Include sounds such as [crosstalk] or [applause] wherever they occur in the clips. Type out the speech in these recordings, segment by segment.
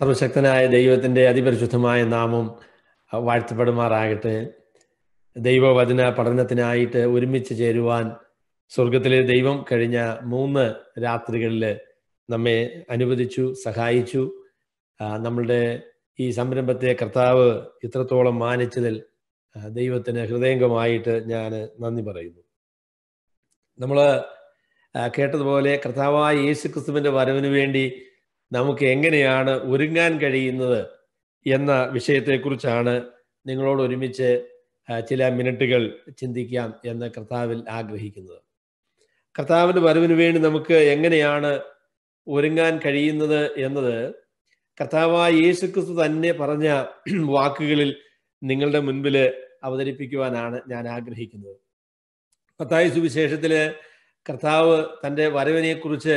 സർവശക്തനായ ദൈവത്തിൻ്റെ അതിപരിശുദ്ധമായ നാമം വാഴ്ത്തപ്പെടുമാറാകട്ടെ ദൈവവചന പഠനത്തിനായിട്ട് ഒരുമിച്ച് ചേരുവാൻ സ്വർഗത്തിലെ ദൈവം കഴിഞ്ഞ മൂന്ന് രാത്രികളിൽ നമ്മെ അനുവദിച്ചു സഹായിച്ചു നമ്മളുടെ ഈ സംരംഭത്തെ കർത്താവ് ഇത്രത്തോളം മാനിച്ചതിൽ ദൈവത്തിന് ഹൃദയംഗമായിട്ട് ഞാൻ നന്ദി പറയുന്നു നമ്മൾ കേട്ടതുപോലെ കർത്താവായ യേശു ക്രിസ്തുവിന്റെ വരവിന് വേണ്ടി നമുക്ക് എങ്ങനെയാണ് ഒരുങ്ങാൻ കഴിയുന്നത് എന്ന വിഷയത്തെക്കുറിച്ചാണ് നിങ്ങളോട് ഒരുമിച്ച് ചില മിനിറ്റുകൾ ചിന്തിക്കാം എന്ന് കർത്താവിൽ ആഗ്രഹിക്കുന്നത് കർത്താവിൻ്റെ വരവിന് വേണ്ടി നമുക്ക് എങ്ങനെയാണ് ഒരുങ്ങാൻ കഴിയുന്നത് എന്നത് കർത്താവായ യേശുക്രിസ്തു തന്നെ പറഞ്ഞ വാക്കുകളിൽ നിങ്ങളുടെ മുൻപിൽ അവതരിപ്പിക്കുവാനാണ് ഞാൻ ആഗ്രഹിക്കുന്നത് പത്തായ സുവിശേഷത്തില് കർത്താവ് തൻ്റെ വരവിനെക്കുറിച്ച്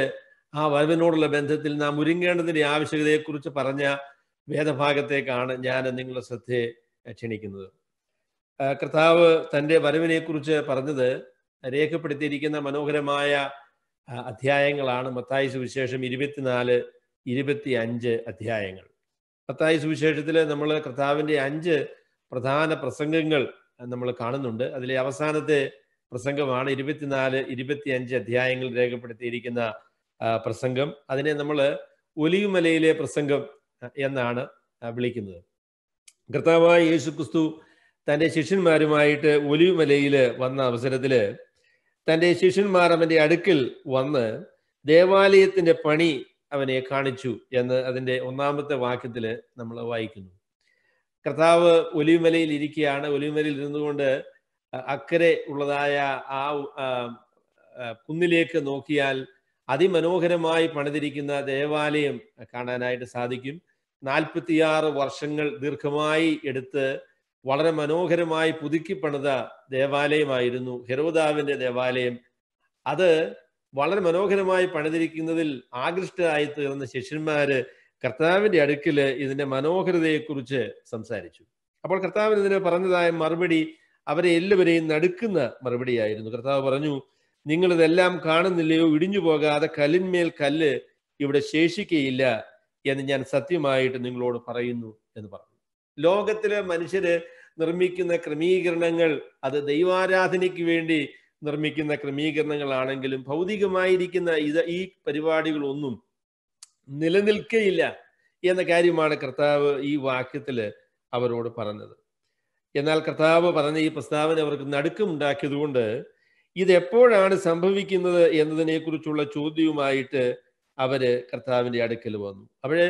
ആ വരവിനോടുള്ള ബന്ധത്തിൽ നാം ഒരുങ്ങേണ്ടതിൻ്റെ ആവശ്യകതയെക്കുറിച്ച് പറഞ്ഞ വേദഭാഗത്തേക്കാണ് ഞാൻ നിങ്ങളുടെ ശ്രദ്ധയെ ക്ഷണിക്കുന്നത് കർത്താവ് തൻ്റെ വരവിനെക്കുറിച്ച് പറഞ്ഞത് രേഖപ്പെടുത്തിയിരിക്കുന്ന മനോഹരമായ അധ്യായങ്ങളാണ് മത്തായി സുവിശേഷം ഇരുപത്തിനാല് ഇരുപത്തി അഞ്ച് അധ്യായങ്ങൾ മത്തായി സുവിശേഷത്തിൽ നമ്മൾ കർത്താവിൻ്റെ അഞ്ച് പ്രധാന പ്രസംഗങ്ങൾ നമ്മൾ കാണുന്നുണ്ട് അതിലെ അവസാനത്തെ പ്രസംഗമാണ് ഇരുപത്തിനാല് ഇരുപത്തി അഞ്ച് അധ്യായങ്ങൾ രേഖപ്പെടുത്തിയിരിക്കുന്ന പ്രസംഗം അതിനെ നമ്മൾ ഒലിയുമലയിലെ പ്രസംഗം എന്നാണ് വിളിക്കുന്നത് കർത്താവായ യേശുക്രിസ്തു തൻ്റെ ശിഷ്യന്മാരുമായിട്ട് ഒലിയുമലയിൽ വന്ന അവസരത്തിൽ തൻ്റെ ശിഷ്യന്മാർ അവൻ്റെ അടുക്കൽ വന്ന് ദേവാലയത്തിൻ്റെ പണി അവനെ കാണിച്ചു എന്ന് അതിൻ്റെ ഒന്നാമത്തെ വാക്യത്തിൽ നമ്മൾ വായിക്കുന്നു കർത്താവ് ഒലിമലയിൽ ഇരിക്കുകയാണ് ഒലിമലയിൽ ഇരുന്നുകൊണ്ട് അക്കരെ ഉള്ളതായ ആ കുന്നിലേക്ക് നോക്കിയാൽ അതിമനോഹരമായി പണിതിരിക്കുന്ന ദേവാലയം കാണാനായിട്ട് സാധിക്കും നാൽപ്പത്തിയാറ് വർഷങ്ങൾ ദീർഘമായി എടുത്ത് വളരെ മനോഹരമായി പുതുക്കി പണിത ദേവാലയമായിരുന്നു ഹെറോദാവിന്റെ ദേവാലയം അത് വളരെ മനോഹരമായി പണിതിരിക്കുന്നതിൽ ആകൃഷ്ടരായി തീർന്ന ശിഷ്യന്മാര് കർത്താവിന്റെ അടുക്കില് ഇതിന്റെ മനോഹരതയെക്കുറിച്ച് സംസാരിച്ചു അപ്പോൾ കർത്താവിന് ഇതിന് പറഞ്ഞതായ മറുപടി അവരെ എല്ലാവരെയും നടുക്കുന്ന മറുപടിയായിരുന്നു കർത്താവ് പറഞ്ഞു നിങ്ങളിതെല്ലാം കാണുന്നില്ലയോ ഇടിഞ്ഞു പോകാതെ കല്ലിന്മേൽ കല്ല് ഇവിടെ ശേഷിക്കുകയില്ല എന്ന് ഞാൻ സത്യമായിട്ട് നിങ്ങളോട് പറയുന്നു എന്ന് പറഞ്ഞു ലോകത്തിലെ മനുഷ്യര് നിർമ്മിക്കുന്ന ക്രമീകരണങ്ങൾ അത് ദൈവാരാധനയ്ക്ക് വേണ്ടി നിർമ്മിക്കുന്ന ക്രമീകരണങ്ങളാണെങ്കിലും ഭൗതികമായിരിക്കുന്ന ഇത് ഈ പരിപാടികളൊന്നും നിലനിൽക്കയില്ല എന്ന കാര്യമാണ് കർത്താവ് ഈ വാക്യത്തിൽ അവരോട് പറഞ്ഞത് എന്നാൽ കർത്താവ് പറഞ്ഞ ഈ പ്രസ്താവന അവർക്ക് നടുക്കമുണ്ടാക്കിയതുകൊണ്ട് ഇത് എപ്പോഴാണ് സംഭവിക്കുന്നത് എന്നതിനെക്കുറിച്ചുള്ള ചോദ്യവുമായിട്ട് അവര് കർത്താവിൻ്റെ അടുക്കൽ വന്നു അപ്പോഴേ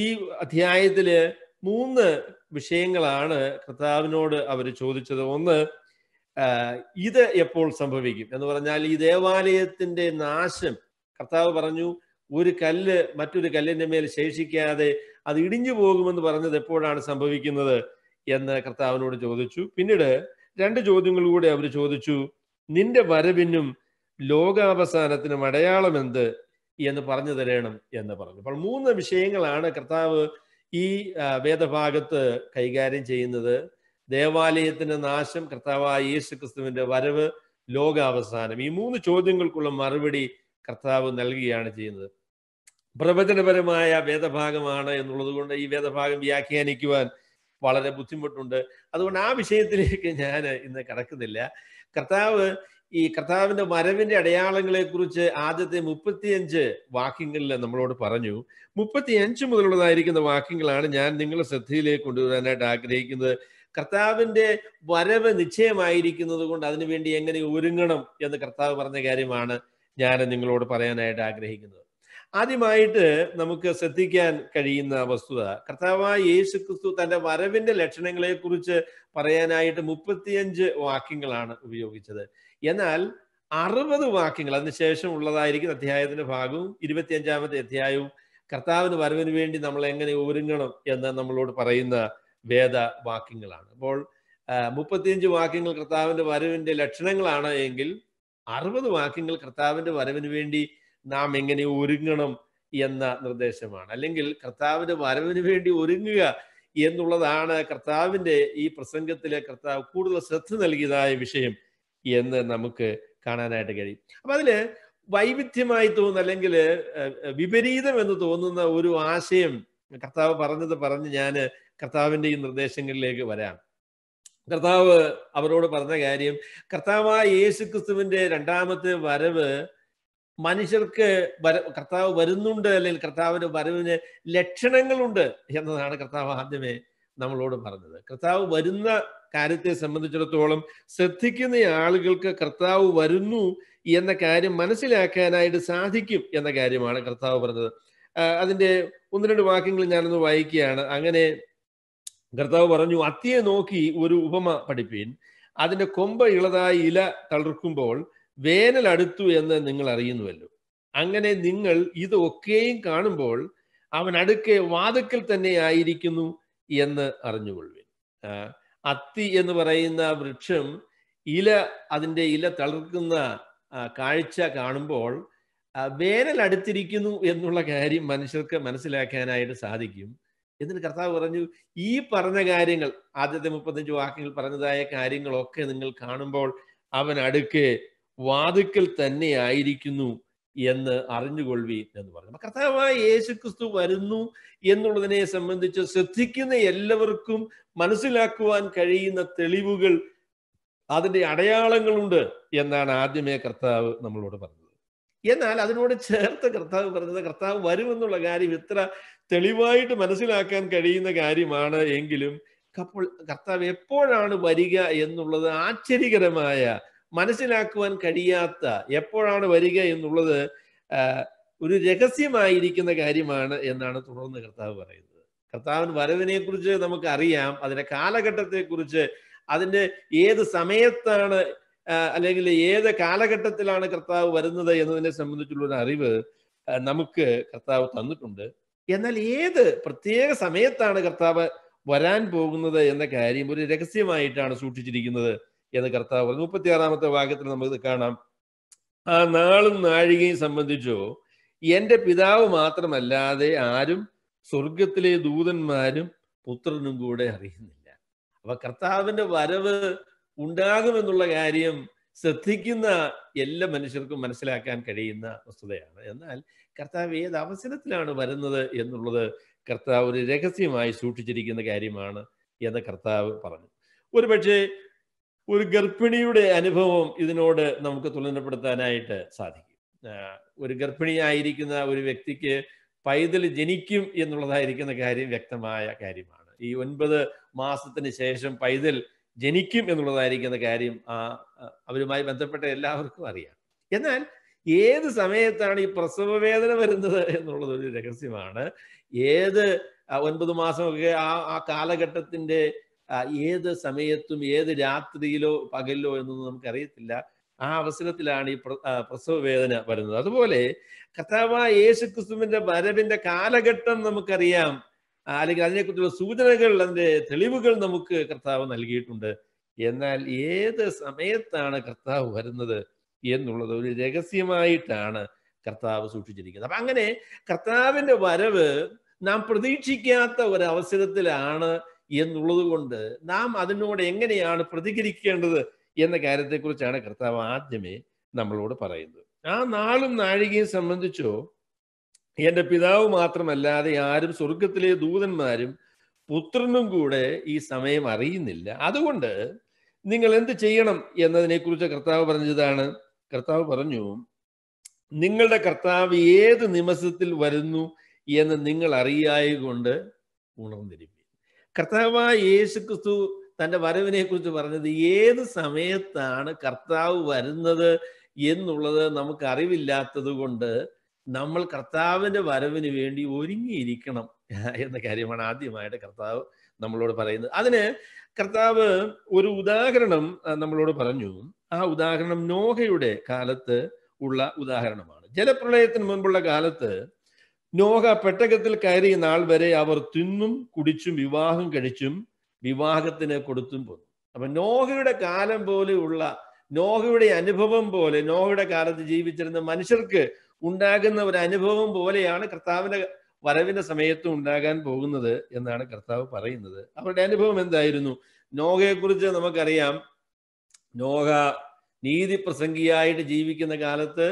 ഈ അധ്യായത്തില് മൂന്ന് വിഷയങ്ങളാണ് കർത്താവിനോട് അവർ ചോദിച്ചത് ഒന്ന് ഇത് എപ്പോൾ സംഭവിക്കും എന്ന് പറഞ്ഞാൽ ഈ ദേവാലയത്തിന്റെ നാശം കർത്താവ് പറഞ്ഞു ഒരു കല്ല് മറ്റൊരു കല്ലിന്റെ മേൽ ശേഷിക്കാതെ അത് ഇടിഞ്ഞു പോകുമെന്ന് പറഞ്ഞത് എപ്പോഴാണ് സംഭവിക്കുന്നത് എന്ന് കർത്താവിനോട് ചോദിച്ചു പിന്നീട് രണ്ട് ചോദ്യങ്ങൾ കൂടെ അവർ ചോദിച്ചു നിന്റെ വരവിനും ലോകാവസാനത്തിനും അടയാളം എന്ത് എന്ന് പറഞ്ഞു തരണം എന്ന് പറഞ്ഞു അപ്പോൾ മൂന്ന് വിഷയങ്ങളാണ് കർത്താവ് ഈ വേദഭാഗത്ത് കൈകാര്യം ചെയ്യുന്നത് ദേവാലയത്തിന്റെ നാശം കർത്താവായ യേശു ക്രിസ്തുവിന്റെ വരവ് ലോകാവസാനം ഈ മൂന്ന് ചോദ്യങ്ങൾക്കുള്ള മറുപടി കർത്താവ് നൽകുകയാണ് ചെയ്യുന്നത് പ്രവചനപരമായ വേദഭാഗമാണ് എന്നുള്ളത് കൊണ്ട് ഈ വേദഭാഗം വ്യാഖ്യാനിക്കുവാൻ വളരെ ബുദ്ധിമുട്ടുണ്ട് അതുകൊണ്ട് ആ വിഷയത്തിലേക്ക് ഞാൻ ഇന്ന് കടക്കുന്നില്ല കർത്താവ് ഈ കർത്താവിന്റെ മരവിന്റെ അടയാളങ്ങളെ കുറിച്ച് ആദ്യത്തെ മുപ്പത്തിയഞ്ച് വാക്യങ്ങളിൽ നമ്മളോട് പറഞ്ഞു മുപ്പത്തിയഞ്ച് മുതലുള്ളതായിരിക്കുന്ന വാക്യങ്ങളാണ് ഞാൻ നിങ്ങളുടെ ശ്രദ്ധയിലേക്ക് കൊണ്ടുവരാനായിട്ട് ആഗ്രഹിക്കുന്നത് കർത്താവിന്റെ വരവ് നിശ്ചയമായിരിക്കുന്നത് കൊണ്ട് അതിനുവേണ്ടി എങ്ങനെ ഒരുങ്ങണം എന്ന് കർത്താവ് പറഞ്ഞ കാര്യമാണ് ഞാൻ നിങ്ങളോട് പറയാനായിട്ട് ആഗ്രഹിക്കുന്നത് ആദ്യമായിട്ട് നമുക്ക് ശ്രദ്ധിക്കാൻ കഴിയുന്ന വസ്തുത കർത്താവായ യേശു ക്രിസ്തു തന്റെ വരവിന്റെ ലക്ഷണങ്ങളെ കുറിച്ച് പറയാനായിട്ട് മുപ്പത്തിയഞ്ച് വാക്യങ്ങളാണ് ഉപയോഗിച്ചത് എന്നാൽ അറുപത് വാക്യങ്ങൾ അതിനുശേഷം ഉള്ളതായിരിക്കും അധ്യായത്തിന്റെ ഭാഗവും ഇരുപത്തിയഞ്ചാമത്തെ അധ്യായവും കർത്താവിന് വരവിന് വേണ്ടി നമ്മൾ എങ്ങനെ ഒരുങ്ങണം എന്ന് നമ്മളോട് പറയുന്ന വേദ വാക്യങ്ങളാണ് അപ്പോൾ മുപ്പത്തിയഞ്ച് വാക്യങ്ങൾ കർത്താവിന്റെ വരവിന്റെ ലക്ഷണങ്ങളാണ് എങ്കിൽ അറുപത് വാക്യങ്ങൾ കർത്താവിന്റെ വരവിന് വേണ്ടി നാം എങ്ങനെ ഒരുങ്ങണം എന്ന നിർദ്ദേശമാണ് അല്ലെങ്കിൽ കർത്താവിന്റെ വരവിന് വേണ്ടി ഒരുങ്ങുക എന്നുള്ളതാണ് കർത്താവിൻ്റെ ഈ പ്രസംഗത്തിലെ കർത്താവ് കൂടുതൽ ശ്രദ്ധ നൽകിയതായ വിഷയം എന്ന് നമുക്ക് കാണാനായിട്ട് കഴിയും അപ്പം അതിൽ വൈവിധ്യമായി തോന്നുന്ന അല്ലെങ്കിൽ വിപരീതം എന്ന് തോന്നുന്ന ഒരു ആശയം കർത്താവ് പറഞ്ഞത് പറഞ്ഞ് ഞാൻ കർത്താവിൻ്റെ ഈ നിർദ്ദേശങ്ങളിലേക്ക് വരാം കർത്താവ് അവരോട് പറഞ്ഞ കാര്യം കർത്താവായ യേശു ക്രിസ്തുവിൻ്റെ രണ്ടാമത്തെ വരവ് മനുഷ്യർക്ക് വര കർത്താവ് വരുന്നുണ്ട് അല്ലെങ്കിൽ കർത്താവിന് വരവിന് ലക്ഷണങ്ങളുണ്ട് എന്നതാണ് കർത്താവ് ആദ്യമേ നമ്മളോട് പറഞ്ഞത് കർത്താവ് വരുന്ന കാര്യത്തെ സംബന്ധിച്ചിടത്തോളം ശ്രദ്ധിക്കുന്ന ആളുകൾക്ക് കർത്താവ് വരുന്നു എന്ന കാര്യം മനസ്സിലാക്കാനായിട്ട് സാധിക്കും എന്ന കാര്യമാണ് കർത്താവ് പറഞ്ഞത് അതിന്റെ ഒന്ന് രണ്ട് വാക്യങ്ങൾ ഞാനൊന്ന് വായിക്കുകയാണ് അങ്ങനെ കർത്താവ് പറഞ്ഞു അത്തിയെ നോക്കി ഒരു ഉപമ പഠിപ്പീൻ അതിന്റെ കൊമ്പ ഇളതായി ഇല തളിർക്കുമ്പോൾ വേനൽ അടുത്തു എന്ന് നിങ്ങൾ അറിയുന്നുവല്ലോ അങ്ങനെ നിങ്ങൾ ഇതൊക്കെയും കാണുമ്പോൾ അവൻ അടുക്കെ വാതുക്കൽ തന്നെ ആയിരിക്കുന്നു എന്ന് അറിഞ്ഞുകൊള്ളു അത്തി എന്ന് പറയുന്ന വൃക്ഷം ഇല അതിൻ്റെ ഇല തളർക്കുന്ന കാഴ്ച കാണുമ്പോൾ വേനൽ അടുത്തിരിക്കുന്നു എന്നുള്ള കാര്യം മനുഷ്യർക്ക് മനസ്സിലാക്കാനായിട്ട് സാധിക്കും എന്നിട്ട് കർത്താവ് പറഞ്ഞു ഈ പറഞ്ഞ കാര്യങ്ങൾ ആദ്യത്തെ മുപ്പത്തഞ്ച് വാക്യങ്ങൾ പറഞ്ഞതായ കാര്യങ്ങളൊക്കെ നിങ്ങൾ കാണുമ്പോൾ അവൻ അടുക്കെ തന്നെ ആയിരിക്കുന്നു എന്ന് അറിഞ്ഞുകൊള്ളി എന്ന് പറഞ്ഞു കർത്താവായ യേശു ക്രിസ്തു വരുന്നു എന്നുള്ളതിനെ സംബന്ധിച്ച് ശ്രദ്ധിക്കുന്ന എല്ലാവർക്കും മനസ്സിലാക്കുവാൻ കഴിയുന്ന തെളിവുകൾ അതിന്റെ അടയാളങ്ങളുണ്ട് എന്നാണ് ആദ്യമേ കർത്താവ് നമ്മളോട് പറഞ്ഞത് എന്നാൽ അതിനോട് ചേർത്ത് കർത്താവ് പറഞ്ഞത് കർത്താവ് വരുമെന്നുള്ള കാര്യം ഇത്ര തെളിവായിട്ട് മനസ്സിലാക്കാൻ കഴിയുന്ന കാര്യമാണ് എങ്കിലും കപ്പോൾ കർത്താവ് എപ്പോഴാണ് വരിക എന്നുള്ളത് ആശ്ചര്യകരമായ മനസ്സിലാക്കുവാൻ കഴിയാത്ത എപ്പോഴാണ് വരിക എന്നുള്ളത് ഒരു രഹസ്യമായിരിക്കുന്ന കാര്യമാണ് എന്നാണ് തുടർന്ന് കർത്താവ് പറയുന്നത് കർത്താവിൻ വരവിനെ കുറിച്ച് നമുക്ക് അറിയാം അതിന്റെ കാലഘട്ടത്തെക്കുറിച്ച് അതിന്റെ ഏത് സമയത്താണ് അല്ലെങ്കിൽ ഏത് കാലഘട്ടത്തിലാണ് കർത്താവ് വരുന്നത് എന്നതിനെ സംബന്ധിച്ചുള്ള ഒരു അറിവ് നമുക്ക് കർത്താവ് തന്നിട്ടുണ്ട് എന്നാൽ ഏത് പ്രത്യേക സമയത്താണ് കർത്താവ് വരാൻ പോകുന്നത് എന്ന കാര്യം ഒരു രഹസ്യമായിട്ടാണ് സൂക്ഷിച്ചിരിക്കുന്നത് എന്ന് കർത്താവ് പറഞ്ഞു മുപ്പത്തിയാറാമത്തെ വാക്യത്തിൽ നമുക്ക് കാണാം ആ നാളും നാഴികയും സംബന്ധിച്ചോ എൻ്റെ പിതാവ് മാത്രമല്ലാതെ ആരും സ്വർഗത്തിലെ ദൂതന്മാരും പുത്രനും കൂടെ അറിയുന്നില്ല അപ്പൊ കർത്താവിന്റെ വരവ് ഉണ്ടാകുമെന്നുള്ള കാര്യം ശ്രദ്ധിക്കുന്ന എല്ലാ മനുഷ്യർക്കും മനസ്സിലാക്കാൻ കഴിയുന്ന വസ്തുതയാണ് എന്നാൽ കർത്താവ് ഏത് അവസരത്തിലാണ് വരുന്നത് എന്നുള്ളത് കർത്താവ് ഒരു രഹസ്യമായി സൂക്ഷിച്ചിരിക്കുന്ന കാര്യമാണ് എന്ന് കർത്താവ് പറഞ്ഞു ഒരുപക്ഷെ ഒരു ഗർഭിണിയുടെ അനുഭവം ഇതിനോട് നമുക്ക് തുലനപ്പെടുത്താനായിട്ട് സാധിക്കും ഒരു ഗർഭിണിയായിരിക്കുന്ന ഒരു വ്യക്തിക്ക് പൈതൽ ജനിക്കും എന്നുള്ളതായിരിക്കുന്ന കാര്യം വ്യക്തമായ കാര്യമാണ് ഈ ഒൻപത് മാസത്തിന് ശേഷം പൈതൽ ജനിക്കും എന്നുള്ളതായിരിക്കുന്ന കാര്യം അവരുമായി ബന്ധപ്പെട്ട എല്ലാവർക്കും അറിയാം എന്നാൽ ഏത് സമയത്താണ് ഈ പ്രസവ വേദന വരുന്നത് എന്നുള്ളത് ഒരു രഹസ്യമാണ് ഏത് ഒൻപത് മാസമൊക്കെ ആ ആ കാലഘട്ടത്തിന്റെ ഏത് സമയത്തും ഏത് രാത്രിയിലോ പകലിലോ എന്നൊന്നും നമുക്കറിയത്തില്ല ആ അവസരത്തിലാണ് ഈ പ്രസവ വേദന വരുന്നത് അതുപോലെ കർത്താവായ യേശു ക്രിസ്തുവിന്റെ വരവിന്റെ കാലഘട്ടം നമുക്കറിയാം അല്ലെങ്കിൽ അതിനെക്കുറിച്ചുള്ള സൂചനകൾ അതിന്റെ തെളിവുകൾ നമുക്ക് കർത്താവ് നൽകിയിട്ടുണ്ട് എന്നാൽ ഏത് സമയത്താണ് കർത്താവ് വരുന്നത് എന്നുള്ളത് ഒരു രഹസ്യമായിട്ടാണ് കർത്താവ് സൂക്ഷിച്ചിരിക്കുന്നത് അപ്പൊ അങ്ങനെ കർത്താവിന്റെ വരവ് നാം പ്രതീക്ഷിക്കാത്ത ഒരു അവസരത്തിലാണ് എന്നുള്ളത് കൊണ്ട് നാം അതിനോട് എങ്ങനെയാണ് പ്രതികരിക്കേണ്ടത് എന്ന കാര്യത്തെക്കുറിച്ചാണ് കർത്താവ് ആദ്യമേ നമ്മളോട് പറയുന്നത് ആ നാളും നാഴികയും സംബന്ധിച്ചോ എൻ്റെ പിതാവ് മാത്രമല്ലാതെ ആരും സ്വർഗത്തിലെ ദൂതന്മാരും പുത്രനും കൂടെ ഈ സമയം അറിയുന്നില്ല അതുകൊണ്ട് നിങ്ങൾ എന്ത് ചെയ്യണം എന്നതിനെക്കുറിച്ച് കർത്താവ് പറഞ്ഞതാണ് കർത്താവ് പറഞ്ഞു നിങ്ങളുടെ കർത്താവ് ഏത് നിമിഷത്തിൽ വരുന്നു എന്ന് നിങ്ങൾ കൊണ്ട് ഉണർന്നിരിക്കും കർത്താവായ യേശു ക്രിസ്തു തൻ്റെ വരവിനെ കുറിച്ച് പറഞ്ഞത് ഏത് സമയത്താണ് കർത്താവ് വരുന്നത് എന്നുള്ളത് നമുക്ക് അറിവില്ലാത്തത് കൊണ്ട് നമ്മൾ കർത്താവിൻ്റെ വരവിന് വേണ്ടി ഒരുങ്ങിയിരിക്കണം എന്ന കാര്യമാണ് ആദ്യമായിട്ട് കർത്താവ് നമ്മളോട് പറയുന്നത് അതിന് കർത്താവ് ഒരു ഉദാഹരണം നമ്മളോട് പറഞ്ഞു ആ ഉദാഹരണം നോഹയുടെ കാലത്ത് ഉള്ള ഉദാഹരണമാണ് ജലപ്രളയത്തിന് മുൻപുള്ള കാലത്ത് നോഹ പെട്ടകത്തിൽ കയറിയ നാൾ വരെ അവർ തിന്നും കുടിച്ചും വിവാഹം കഴിച്ചും വിവാഹത്തിന് കൊടുത്തും പോന്നു അപ്പൊ നോഹയുടെ കാലം പോലെയുള്ള നോഹയുടെ അനുഭവം പോലെ നോഹയുടെ കാലത്ത് ജീവിച്ചിരുന്ന മനുഷ്യർക്ക് ഉണ്ടാകുന്ന ഒരു അനുഭവം പോലെയാണ് കർത്താവിന്റെ വരവിന്റെ സമയത്തും ഉണ്ടാകാൻ പോകുന്നത് എന്നാണ് കർത്താവ് പറയുന്നത് അവരുടെ അനുഭവം എന്തായിരുന്നു നോഹയെക്കുറിച്ച് നമുക്കറിയാം നോഹ നീതി പ്രസംഗിയായിട്ട് ജീവിക്കുന്ന കാലത്ത്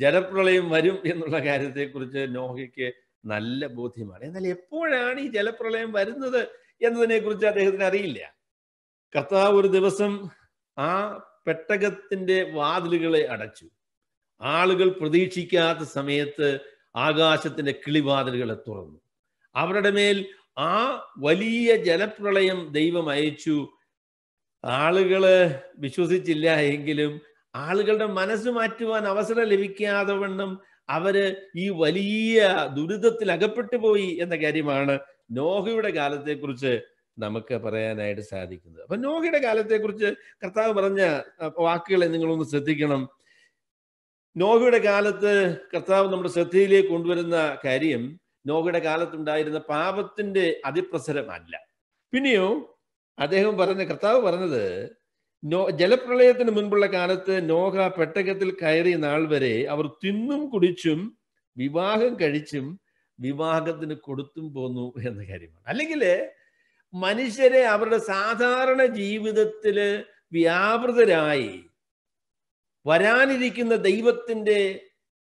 ജലപ്രളയം വരും എന്നുള്ള കാര്യത്തെക്കുറിച്ച് നോഹയ്ക്ക് നല്ല ബോധ്യമാണ് എന്നാൽ എപ്പോഴാണ് ഈ ജലപ്രളയം വരുന്നത് എന്നതിനെ കുറിച്ച് അദ്ദേഹത്തിന് അറിയില്ല കർത്താവ് ഒരു ദിവസം ആ പെട്ടകത്തിന്റെ വാതിലുകളെ അടച്ചു ആളുകൾ പ്രതീക്ഷിക്കാത്ത സമയത്ത് ആകാശത്തിന്റെ കിളിവാതിലുകളെ തുറന്നു അവരുടെ മേൽ ആ വലിയ ജലപ്രളയം ദൈവം അയച്ചു ആളുകള് വിശ്വസിച്ചില്ല എങ്കിലും ആളുകളുടെ മനസ്സ് മാറ്റുവാൻ അവസരം ലഭിക്കാതെ വണ്ണം അവര് ഈ വലിയ ദുരിതത്തിൽ അകപ്പെട്ടു പോയി എന്ന കാര്യമാണ് നോഹയുടെ കാലത്തെക്കുറിച്ച് നമുക്ക് പറയാനായിട്ട് സാധിക്കുന്നത് അപ്പൊ നോഹയുടെ കാലത്തെക്കുറിച്ച് കർത്താവ് പറഞ്ഞ വാക്കുകളെ നിങ്ങളൊന്ന് ശ്രദ്ധിക്കണം നോഹയുടെ കാലത്ത് കർത്താവ് നമ്മുടെ ശ്രദ്ധയിലേക്ക് കൊണ്ടുവരുന്ന കാര്യം നോഹയുടെ കാലത്തുണ്ടായിരുന്ന പാപത്തിന്റെ അതിപ്രസരമല്ല പിന്നെയോ അദ്ദേഹം പറഞ്ഞ കർത്താവ് പറഞ്ഞത് നോ ജലപ്രളയത്തിന് മുൻപുള്ള കാലത്ത് നോഹ പെട്ടകത്തിൽ കയറിയ നാൾ വരെ അവർ തിന്നും കുടിച്ചും വിവാഹം കഴിച്ചും വിവാഹത്തിന് കൊടുത്തും പോന്നു എന്ന കാര്യമാണ് അല്ലെങ്കിൽ മനുഷ്യരെ അവരുടെ സാധാരണ ജീവിതത്തിൽ വ്യാപൃതരായി വരാനിരിക്കുന്ന ദൈവത്തിൻ്റെ